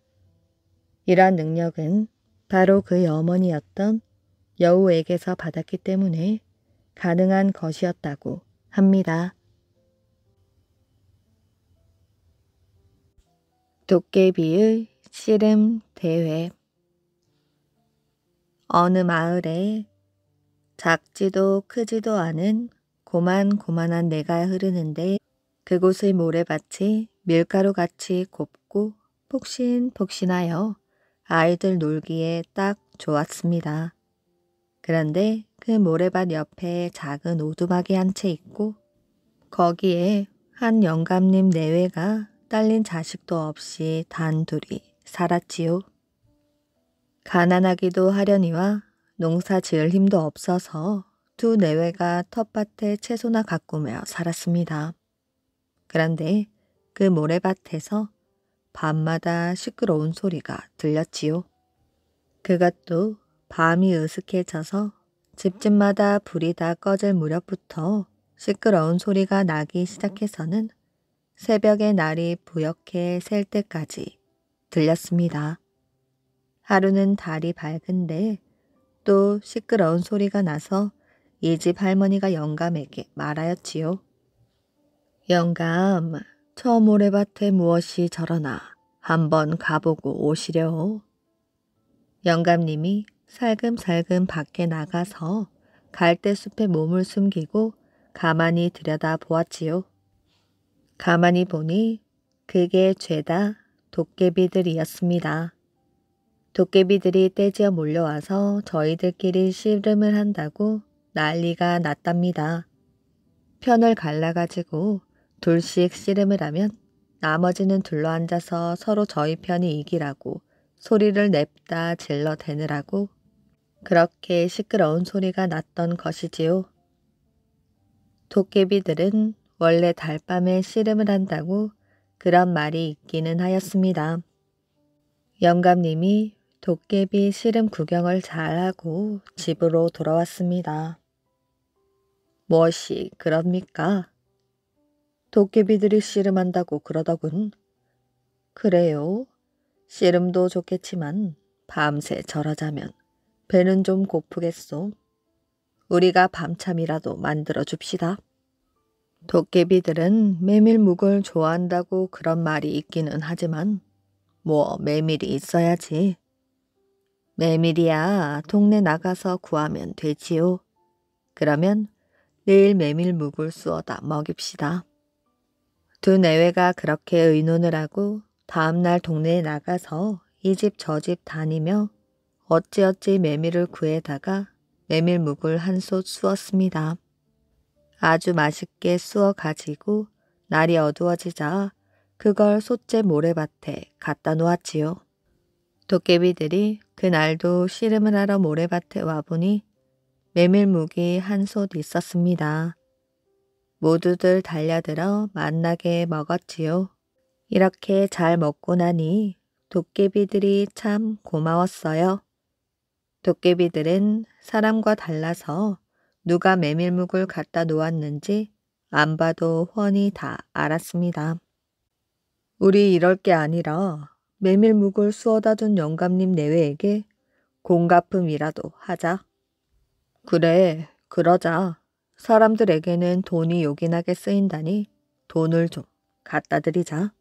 이러한 능력은 바로 그의 어머니였던 여우에게서 받았기 때문에 가능한 것이었다고 합니다. 도깨비의 씨름 대회 어느 마을에 작지도 크지도 않은 고만고만한 내가 흐르는데 그곳의 모래밭이 밀가루같이 곱고 폭신폭신하여 아이들 놀기에 딱 좋았습니다. 그런데 그 모래밭 옆에 작은 오두막이 한 채 있고 거기에 한 영감님 내외가 딸린 자식도 없이 단둘이 살았지요. 가난하기도 하려니와 농사 지을 힘도 없어서 두 내외가 텃밭에 채소나 가꾸며 살았습니다. 그런데 그 모래밭에서 밤마다 시끄러운 소리가 들렸지요. 그것도 밤이 으슥해져서 집집마다 불이 다 꺼질 무렵부터 시끄러운 소리가 나기 시작해서는 새벽에 날이 부옇게 셀 때까지 들렸습니다. 하루는 달이 밝은데 또 시끄러운 소리가 나서 이 집 할머니가 영감에게 말하였지요. 영감, 저 모래밭에 무엇이 저러나 한번 가보고 오시려오. 영감님이 살금살금 밖에 나가서 갈대숲에 몸을 숨기고 가만히 들여다보았지요. 가만히 보니 그게 죄다 도깨비들이었습니다. 도깨비들이 떼지어 몰려와서 저희들끼리 씨름을 한다고 난리가 났답니다. 편을 갈라가지고 둘씩 씨름을 하면 나머지는 둘러앉아서 서로 저희 편이 이기라고 소리를 냅다 질러대느라고 그렇게 시끄러운 소리가 났던 것이지요. 도깨비들은 원래 달밤에 씨름을 한다고 그런 말이 있기는 하였습니다. 영감님이 도깨비 씨름 구경을 잘하고 집으로 돌아왔습니다. 무엇이 그럽니까? 도깨비들이 씨름한다고 그러더군. 그래요. 씨름도 좋겠지만 밤새 절하자면 배는 좀 고프겠소. 우리가 밤참이라도 만들어 줍시다. 도깨비들은 메밀묵을 좋아한다고 그런 말이 있기는 하지만 뭐 메밀이 있어야지. 메밀이야 동네 나가서 구하면 되지요. 그러면 내일 메밀묵을 쑤어다 먹입시다. 두 내외가 그렇게 의논을 하고 다음날 동네에 나가서 이 집 저 집 다니며 어찌어찌 메밀을 구해다가 메밀묵을 한 솥 쑤었습니다. 아주 맛있게 쑤어 가지고 날이 어두워지자 그걸 솥째 모래밭에 갖다 놓았지요. 도깨비들이 그날도 씨름을 하러 모래밭에 와보니 메밀묵이 한 솥 있었습니다. 모두들 달려들어 만나게 먹었지요. 이렇게 잘 먹고 나니 도깨비들이 참 고마웠어요. 도깨비들은 사람과 달라서 누가 메밀묵을 갖다 놓았는지 안 봐도 훤히 다 알았습니다. 우리 이럴 게 아니라 메밀묵을 수어다 준 영감님 내외에게 공가품이라도 하자. 그래, 그러자. 사람들에게는 돈이 요긴하게 쓰인다니 돈을 좀 갖다 드리자.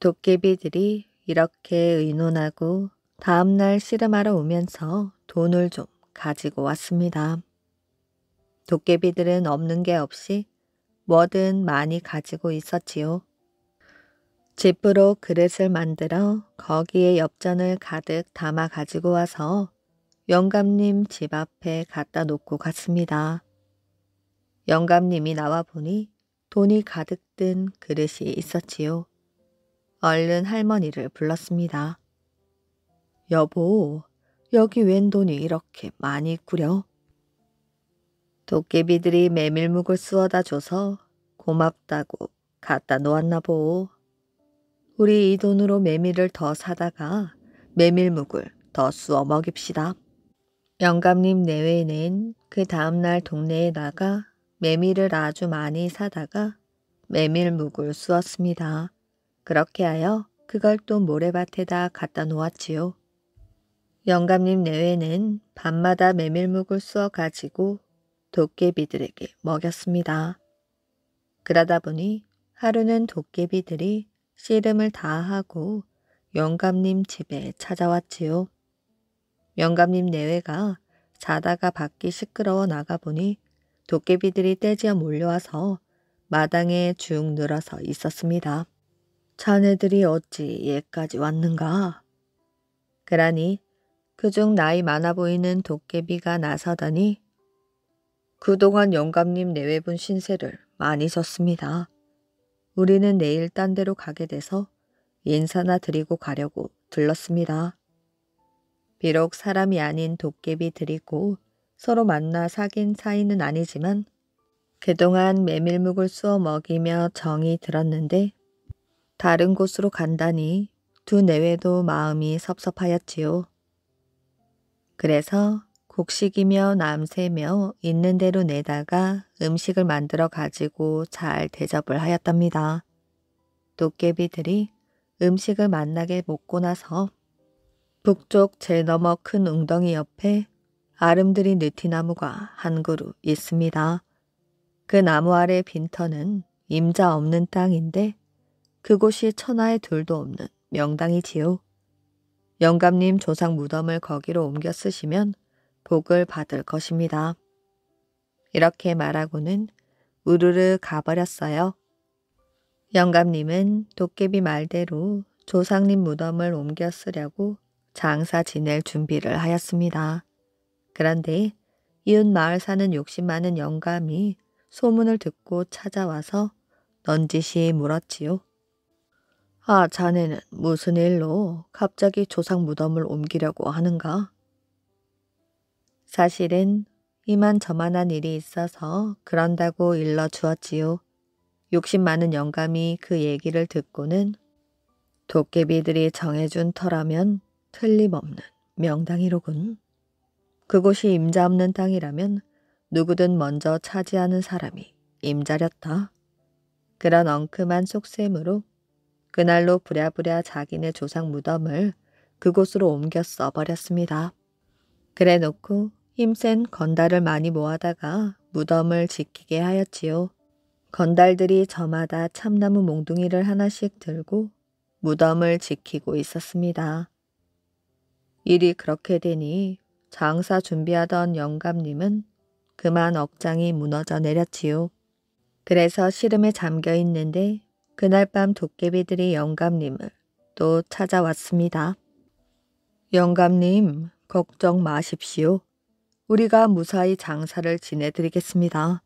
도깨비들이 이렇게 의논하고 다음날 씨름하러 오면서 돈을 좀 가지고 왔습니다. 도깨비들은 없는 게 없이 뭐든 많이 가지고 있었지요. 집으로 그릇을 만들어 거기에 엽전을 가득 담아 가지고 와서 영감님 집 앞에 갖다 놓고 갔습니다. 영감님이 나와 보니 돈이 가득 든 그릇이 있었지요. 얼른 할머니를 불렀습니다. 여보, 여기 웬 돈이 이렇게 많이 꾸려 도깨비들이 메밀묵을 쑤어다 줘서 고맙다고 갖다 놓았나 보. 우리 이 돈으로 메밀을 더 사다가 메밀묵을 더 쑤어 먹입시다. 영감님 내외는 그 다음날 동네에 나가 메밀을 아주 많이 사다가 메밀묵을 쑤었습니다. 그렇게 하여 그걸 또 모래밭에다 갖다 놓았지요. 영감님 내외는 밤마다 메밀묵을 쑤어 가지고 도깨비들에게 먹였습니다. 그러다 보니 하루는 도깨비들이 씨름을 다 하고 영감님 집에 찾아왔지요. 영감님 내외가 자다가 밖이 시끄러워 나가보니 도깨비들이 떼지어 몰려와서 마당에 쭉 늘어서 있었습니다. 자네들이 어찌 얘까지 왔는가? 그러니 그 중 나이 많아 보이는 도깨비가 나서더니 그동안 영감님 내외분 신세를 많이 졌습니다. 우리는 내일 딴 데로 가게 돼서 인사나 드리고 가려고 들렀습니다. 비록 사람이 아닌 도깨비 드리고 서로 만나 사귄 사이는 아니지만 그동안 메밀묵을 쑤어 먹이며 정이 들었는데 다른 곳으로 간다니 두 내외도 마음이 섭섭하였지요. 그래서 곡식이며 남새며 있는 대로 내다가 음식을 만들어 가지고 잘 대접을 하였답니다. 도깨비들이 음식을 만나게 먹고 나서 북쪽 제 너머 큰 웅덩이 옆에 아름드리 느티나무가 한 그루 있습니다. 그 나무 아래 빈터는 임자 없는 땅인데 그곳이 천하에 둘도 없는 명당이지요. 영감님 조상 무덤을 거기로 옮겨 쓰시면 복을 받을 것입니다. 이렇게 말하고는 우르르 가버렸어요. 영감님은 도깨비 말대로 조상님 무덤을 옮겨 쓰려고 장사 지낼 준비를 하였습니다. 그런데 이웃 마을 사는 욕심 많은 영감이 소문을 듣고 찾아와서 넌지시 물었지요. 아, 자네는 무슨 일로 갑자기 조상 무덤을 옮기려고 하는가? 사실은 이만저만한 일이 있어서 그런다고 일러주었지요. 욕심 많은 영감이 그 얘기를 듣고는 도깨비들이 정해준 터라면 틀림없는 명당이로군. 그곳이 임자 없는 땅이라면 누구든 먼저 차지하는 사람이 임자렸다. 그런 엉큼한 속셈으로 그날로 부랴부랴 자기네 조상 무덤을 그곳으로 옮겨 써버렸습니다. 그래 놓고 힘센 건달을 많이 모아다가 무덤을 지키게 하였지요. 건달들이 저마다 참나무 몽둥이를 하나씩 들고 무덤을 지키고 있었습니다. 일이 그렇게 되니 장사 준비하던 영감님은 그만 억장이 무너져 내렸지요. 그래서 시름에 잠겨 있는데 그날 밤 도깨비들이 영감님을 또 찾아왔습니다. 영감님, 걱정 마십시오. 우리가 무사히 장사를 지내드리겠습니다.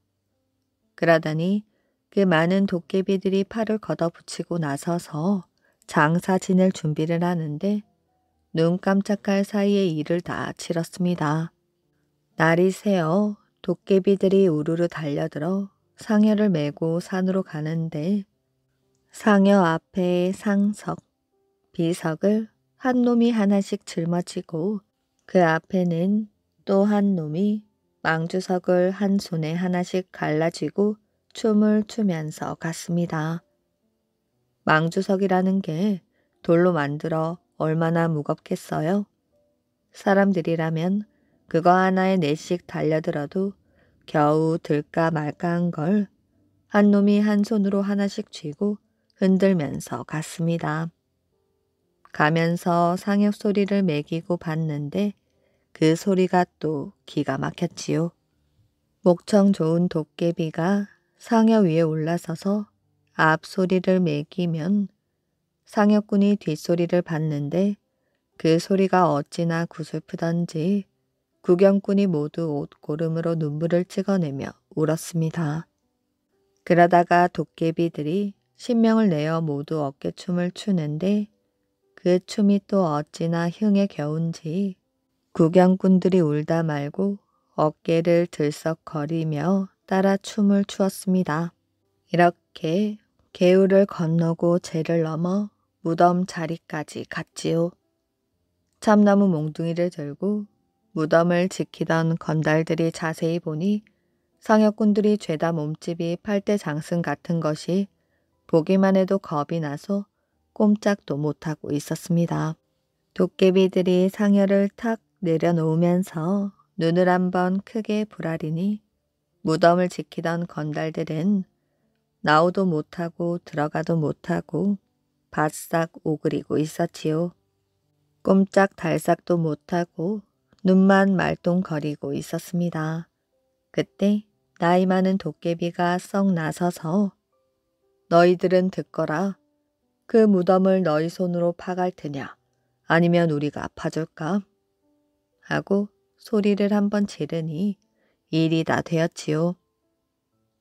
그러더니 그 많은 도깨비들이 팔을 걷어붙이고 나서서 장사 지낼 준비를 하는데 눈 깜짝할 사이에 일을 다 치렀습니다. 날이 새어 도깨비들이 우르르 달려들어 상여를 메고 산으로 가는데 상여 앞에 상석, 비석을 한 놈이 하나씩 짊어지고 그 앞에는 또 한 놈이 망주석을 한 손에 하나씩 갈라지고 춤을 추면서 갔습니다. 망주석이라는 게 돌로 만들어 얼마나 무겁겠어요? 사람들이라면 그거 하나에 넷씩 달려들어도 겨우 들까 말까 한 걸 한 놈이 한 손으로 하나씩 쥐고 흔들면서 갔습니다. 가면서 상엽 소리를 매기고 봤는데 그 소리가 또 기가 막혔지요. 목청 좋은 도깨비가 상여 위에 올라서서 앞소리를 매기면 상혁꾼이 뒷소리를 봤는데 그 소리가 어찌나 구슬프던지 구경꾼이 모두 옷고름으로 눈물을 찍어내며 울었습니다. 그러다가 도깨비들이 신명을 내어 모두 어깨춤을 추는데 그 춤이 또 어찌나 흉에 겨운지 구경꾼들이 울다 말고 어깨를 들썩거리며 따라 춤을 추었습니다. 이렇게 개울을 건너고 재를 넘어 무덤 자리까지 갔지요. 참나무 몽둥이를 들고 무덤을 지키던 건달들이 자세히 보니 성여꾼들이 죄다 몸집이 팔대 장승 같은 것이 보기만 해도 겁이 나서 꼼짝도 못하고 있었습니다. 도깨비들이 상여를 탁 내려놓으면서 눈을 한 번 크게 부라리니 무덤을 지키던 건달들은 나오도 못하고 들어가도 못하고 바싹 오그리고 있었지요. 꼼짝 달싹도 못하고 눈만 말똥거리고 있었습니다. 그때 나이 많은 도깨비가 썩 나서서 너희들은 듣거라. 그 무덤을 너희 손으로 파갈 테냐 아니면 우리가 파줄까? 하고 소리를 한번 지르니 일이 다 되었지요.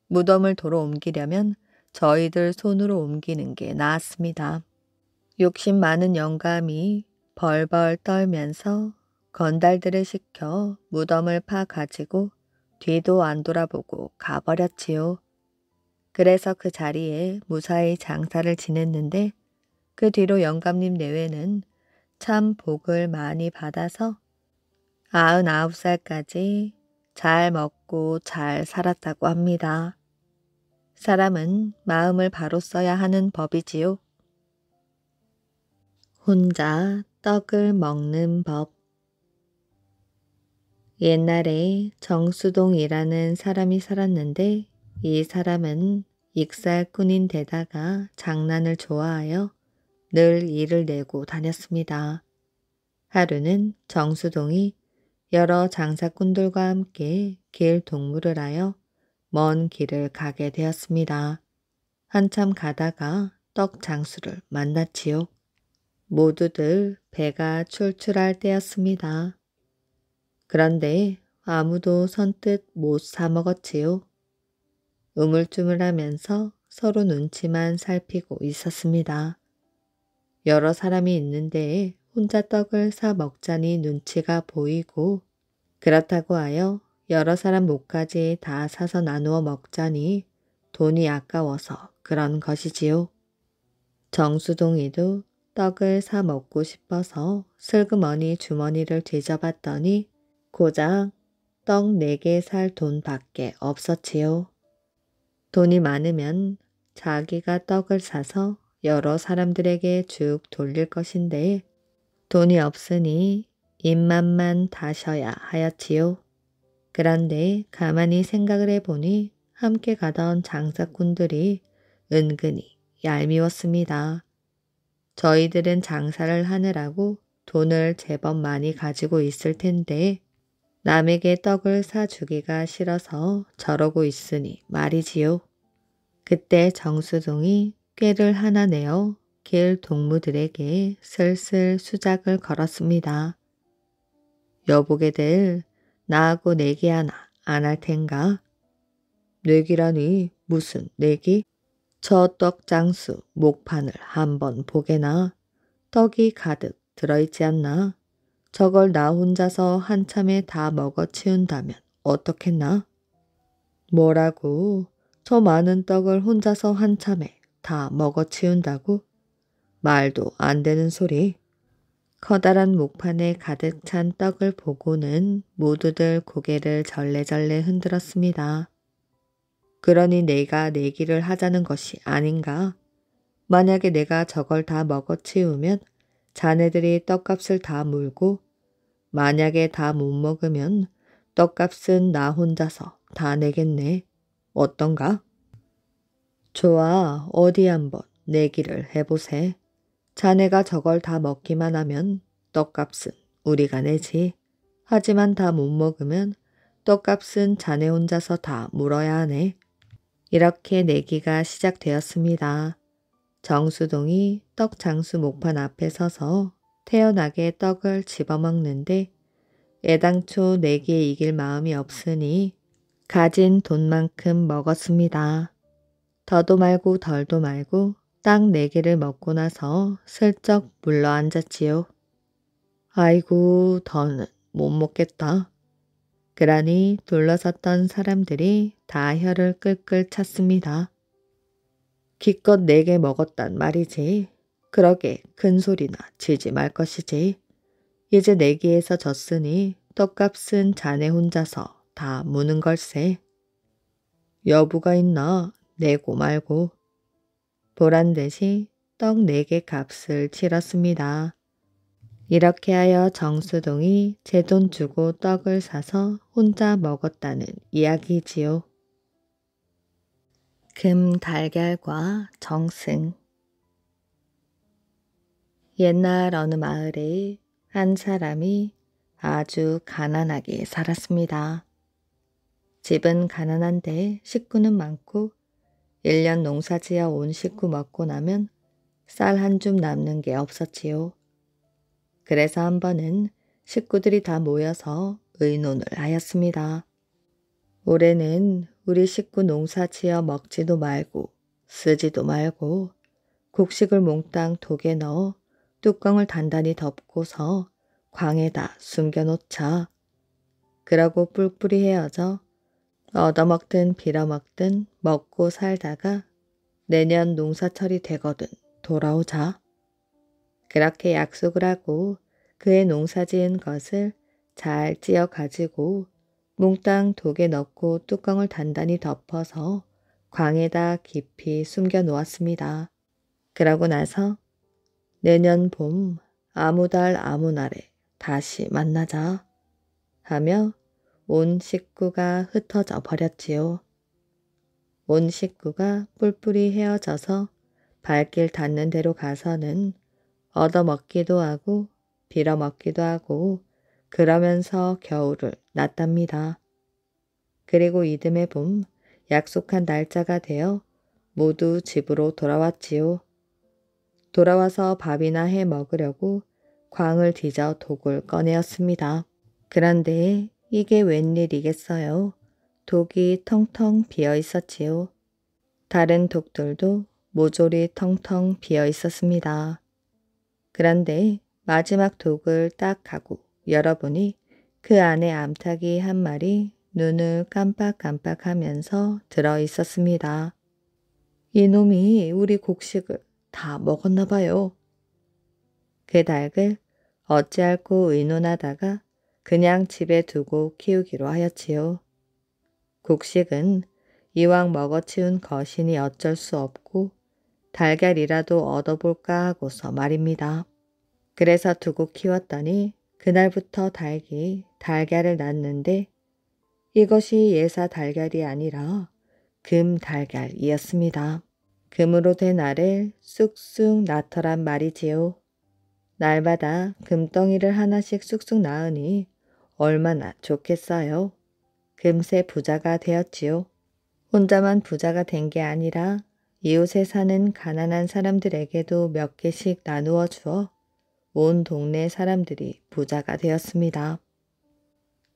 무덤을 도로 옮기려면 저희들 손으로 옮기는 게 낫습니다. 욕심 많은 영감이 벌벌 떨면서 건달들을 시켜 무덤을 파가지고 뒤도 안 돌아보고 가버렸지요. 그래서 그 자리에 무사히 장사를 지냈는데 그 뒤로 영감님 내외는 참 복을 많이 받아서 아흔아홉 살까지 잘 먹고 잘 살았다고 합니다. 사람은 마음을 바로 써야 하는 법이지요. 혼자 떡을 먹는 법 옛날에 정수동이라는 사람이 살았는데 이 사람은 익살꾼인 데다가 장난을 좋아하여 늘 일을 내고 다녔습니다. 하루는 정수동이 여러 장사꾼들과 함께 길 동무를 하여 먼 길을 가게 되었습니다. 한참 가다가 떡 장수를 만났지요. 모두들 배가 출출할 때였습니다. 그런데 아무도 선뜻 못 사먹었지요. 우물쭈물하면서 서로 눈치만 살피고 있었습니다. 여러 사람이 있는데 혼자 떡을 사 먹자니 눈치가 보이고 그렇다고 하여 여러 사람 목까지 다 사서 나누어 먹자니 돈이 아까워서 그런 것이지요. 정수동이도 떡을 사 먹고 싶어서 슬그머니 주머니를 뒤져봤더니 고작 떡 네 개 살 돈밖에 없었지요. 돈이 많으면 자기가 떡을 사서 여러 사람들에게 쭉 돌릴 것인데 돈이 없으니 입맛만 다셔야 하였지요. 그런데 가만히 생각을 해보니 함께 가던 장사꾼들이 은근히 얄미웠습니다. 저희들은 장사를 하느라고 돈을 제법 많이 가지고 있을 텐데 남에게 떡을 사주기가 싫어서 저러고 있으니 말이지요. 그때 정수동이 꾀를 하나 내어 길 동무들에게 슬슬 수작을 걸었습니다. 여보게들 나하고 내기하나 안 할 텐가? 내기라니 무슨 내기? 저 떡장수 목판을 한번 보게나. 떡이 가득 들어있지 않나? 저걸 나 혼자서 한참에 다 먹어치운다면 어떻겠나? 뭐라고? 저 많은 떡을 혼자서 한참에 다 먹어치운다고? 말도 안 되는 소리. 커다란 목판에 가득 찬 떡을 보고는 모두들 고개를 절레절레 흔들었습니다. 그러니 내가 내기를 하자는 것이 아닌가? 만약에 내가 저걸 다 먹어치우면 자네들이 떡값을 다 물고 만약에 다 못 먹으면 떡값은 나 혼자서 다 내겠네. 어떤가? 좋아, 어디 한번 내기를 해보세. 자네가 저걸 다 먹기만 하면 떡값은 우리가 내지. 하지만 다 못 먹으면 떡값은 자네 혼자서 다 물어야 하네. 이렇게 내기가 시작되었습니다. 정수동이 떡장수 목판 앞에 서서 태연하게 떡을 집어먹는데 애당초 내기에 이길 마음이 없으니 가진 돈만큼 먹었습니다. 더도 말고 덜도 말고 딱네 개를 먹고 나서 슬쩍 물러앉았지요. 아이고, 더는 못 먹겠다. 그러니 둘러섰던 사람들이 다 혀를 끌끌 찼습니다. 기껏 네 개 먹었단 말이지. 그러게 큰 소리나 지지 말 것이지. 이제 네개에서 졌으니 떡값은 자네 혼자서 다 무는 걸세. 여부가 있나 내고 말고 보란듯이 떡 4개 값을 치렀습니다. 이렇게 하여 정수동이 제 돈 주고 떡을 사서 혼자 먹었다는 이야기지요. 금달걀과 정승 옛날 어느 마을에 한 사람이 아주 가난하게 살았습니다. 집은 가난한데 식구는 많고 1년 농사지어 온 식구 먹고 나면 쌀 한 줌 남는 게 없었지요. 그래서 한 번은 식구들이 다 모여서 의논을 하였습니다. 올해는 우리 식구 농사지어 먹지도 말고 쓰지도 말고 곡식을 몽땅 독에 넣어 뚜껑을 단단히 덮고서 광에다 숨겨놓자. 그러고 뿔뿔이 헤어져 얻어먹든 빌어먹든 먹고 살다가 내년 농사철이 되거든 돌아오자. 그렇게 약속을 하고 그의 농사 지은 것을 잘 찧어 가지고 몽땅 독에 넣고 뚜껑을 단단히 덮어서 광에다 깊이 숨겨 놓았습니다. 그러고 나서 내년 봄 아무 달 아무 날에 다시 만나자 하며 온 식구가 흩어져 버렸지요. 온 식구가 뿔뿔이 헤어져서 발길 닿는 대로 가서는 얻어먹기도 하고 빌어먹기도 하고 그러면서 겨울을 났답니다. 그리고 이듬해 봄 약속한 날짜가 되어 모두 집으로 돌아왔지요. 돌아와서 밥이나 해 먹으려고 광을 뒤져 독을 꺼내었습니다. 그런데 이게 웬일이겠어요. 독이 텅텅 비어 있었지요. 다른 독들도 모조리 텅텅 비어 있었습니다. 그런데 마지막 독을 딱 가고 열어보니 그 안에 암탉이 한 마리 눈을 깜빡깜빡하면서 들어 있었습니다. 이놈이 우리 곡식을 다 먹었나 봐요. 그 닭을 어찌할꼬 의논하다가 그냥 집에 두고 키우기로 하였지요. 국식은 이왕 먹어치운 거신이 어쩔 수 없고 달걀이라도 얻어볼까 하고서 말입니다. 그래서 두고 키웠더니 그날부터 달기 달걀을 낳는데 이것이 예사 달걀이 아니라 금 달걀이었습니다. 금으로 된 알을 쑥쑥 나더란 말이지요. 날마다 금덩이를 하나씩 쑥쑥 낳으니 얼마나 좋겠어요. 금세 부자가 되었지요. 혼자만 부자가 된 게 아니라 이웃에 사는 가난한 사람들에게도 몇 개씩 나누어 주어 온 동네 사람들이 부자가 되었습니다.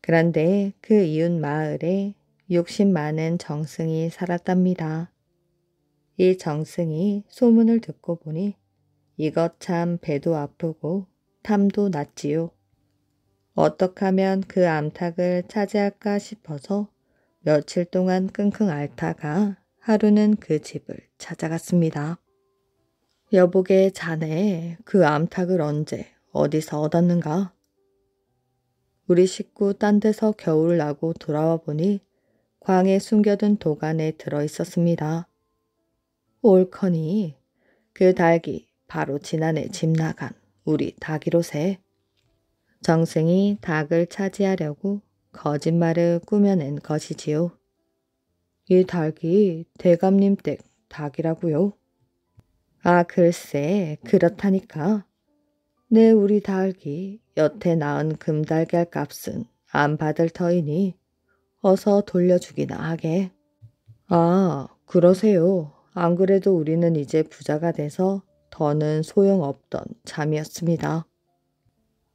그런데 그 이웃 마을에 60많은 정승이 살았답니다. 이 정승이 소문을 듣고 보니 이것 참 배도 아프고 탐도 났지요. 어떻게 하면 그 암탉을 차지할까 싶어서 며칠 동안 끙끙 앓다가 하루는 그 집을 찾아갔습니다. 여보게 자네 그 암탉을 언제 어디서 얻었는가? 우리 식구 딴 데서 겨울 나고 돌아와 보니 광에 숨겨둔 도간에 들어 있었습니다. 옳거니 그 닭이 바로 지난해 집 나간 우리 닭이로세. 정승이 닭을 차지하려고 거짓말을 꾸며낸 것이지요. 이 닭이 대감님 댁 닭이라고요. 아 글쎄 그렇다니까. 내 네, 우리 닭이 여태 낳은 금달걀 값은 안 받을 터이니 어서 돌려주기나 하게. 아 그러세요. 안 그래도 우리는 이제 부자가 돼서 더는 소용없던 잠이었습니다.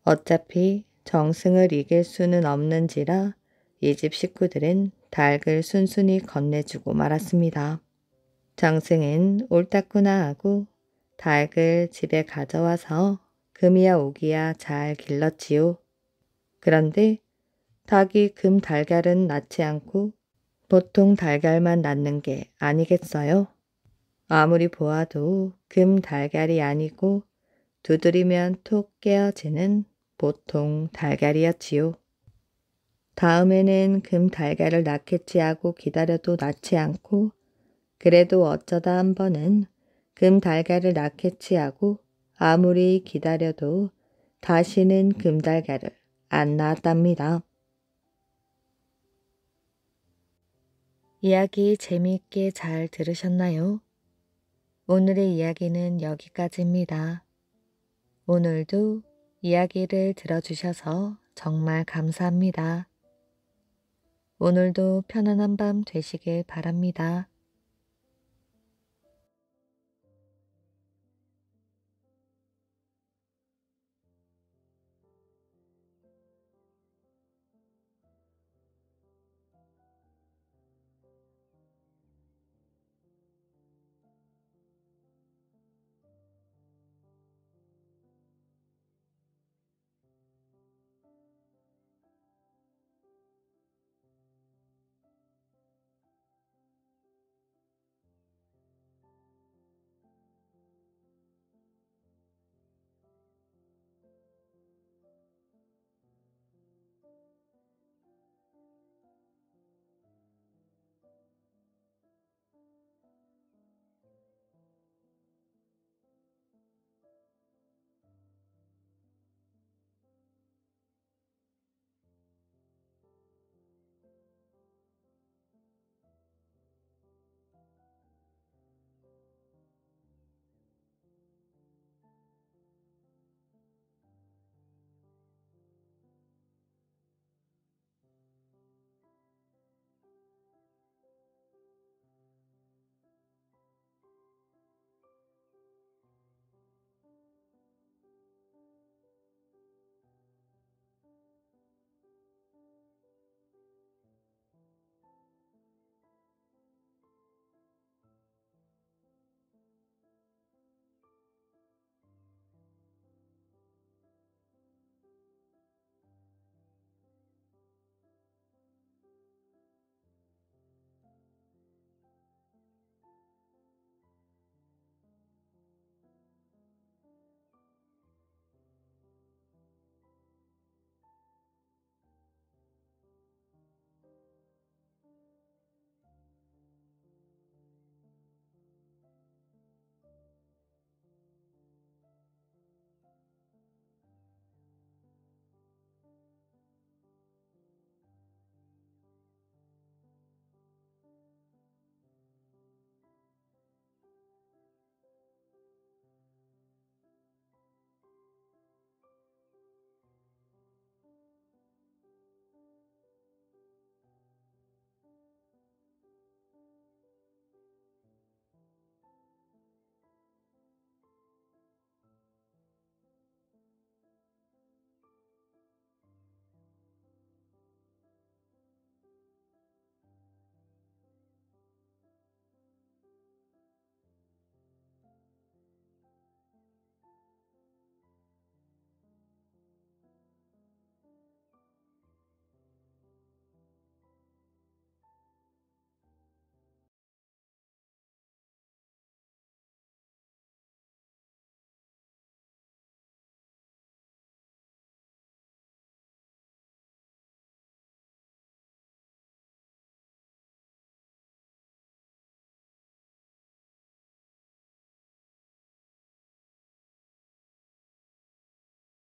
어차피 정승을 이길 수는 없는지라 이 집 식구들은 닭을 순순히 건네주고 말았습니다. 정승은 옳다구나 하고 닭을 집에 가져와서 금이야 오기야 잘 길렀지요. 그런데 닭이 금 달걀은 낳지 않고 보통 달걀만 낳는 게 아니겠어요? 아무리 보아도 금 달걀이 아니고 두드리면 톡 깨어지는 보통 달걀이었지요. 다음에는 금 달걀을 낳겠지 하고 기다려도 낳지 않고 그래도 어쩌다 한 번은 금 달걀을 낳겠지 하고 아무리 기다려도 다시는 금 달걀을 안 낳았답니다. 이야기 재미있게 잘 들으셨나요? 오늘의 이야기는 여기까지입니다. 오늘도 이야기를 들어주셔서 정말 감사합니다. 오늘도 편안한 밤 되시길 바랍니다.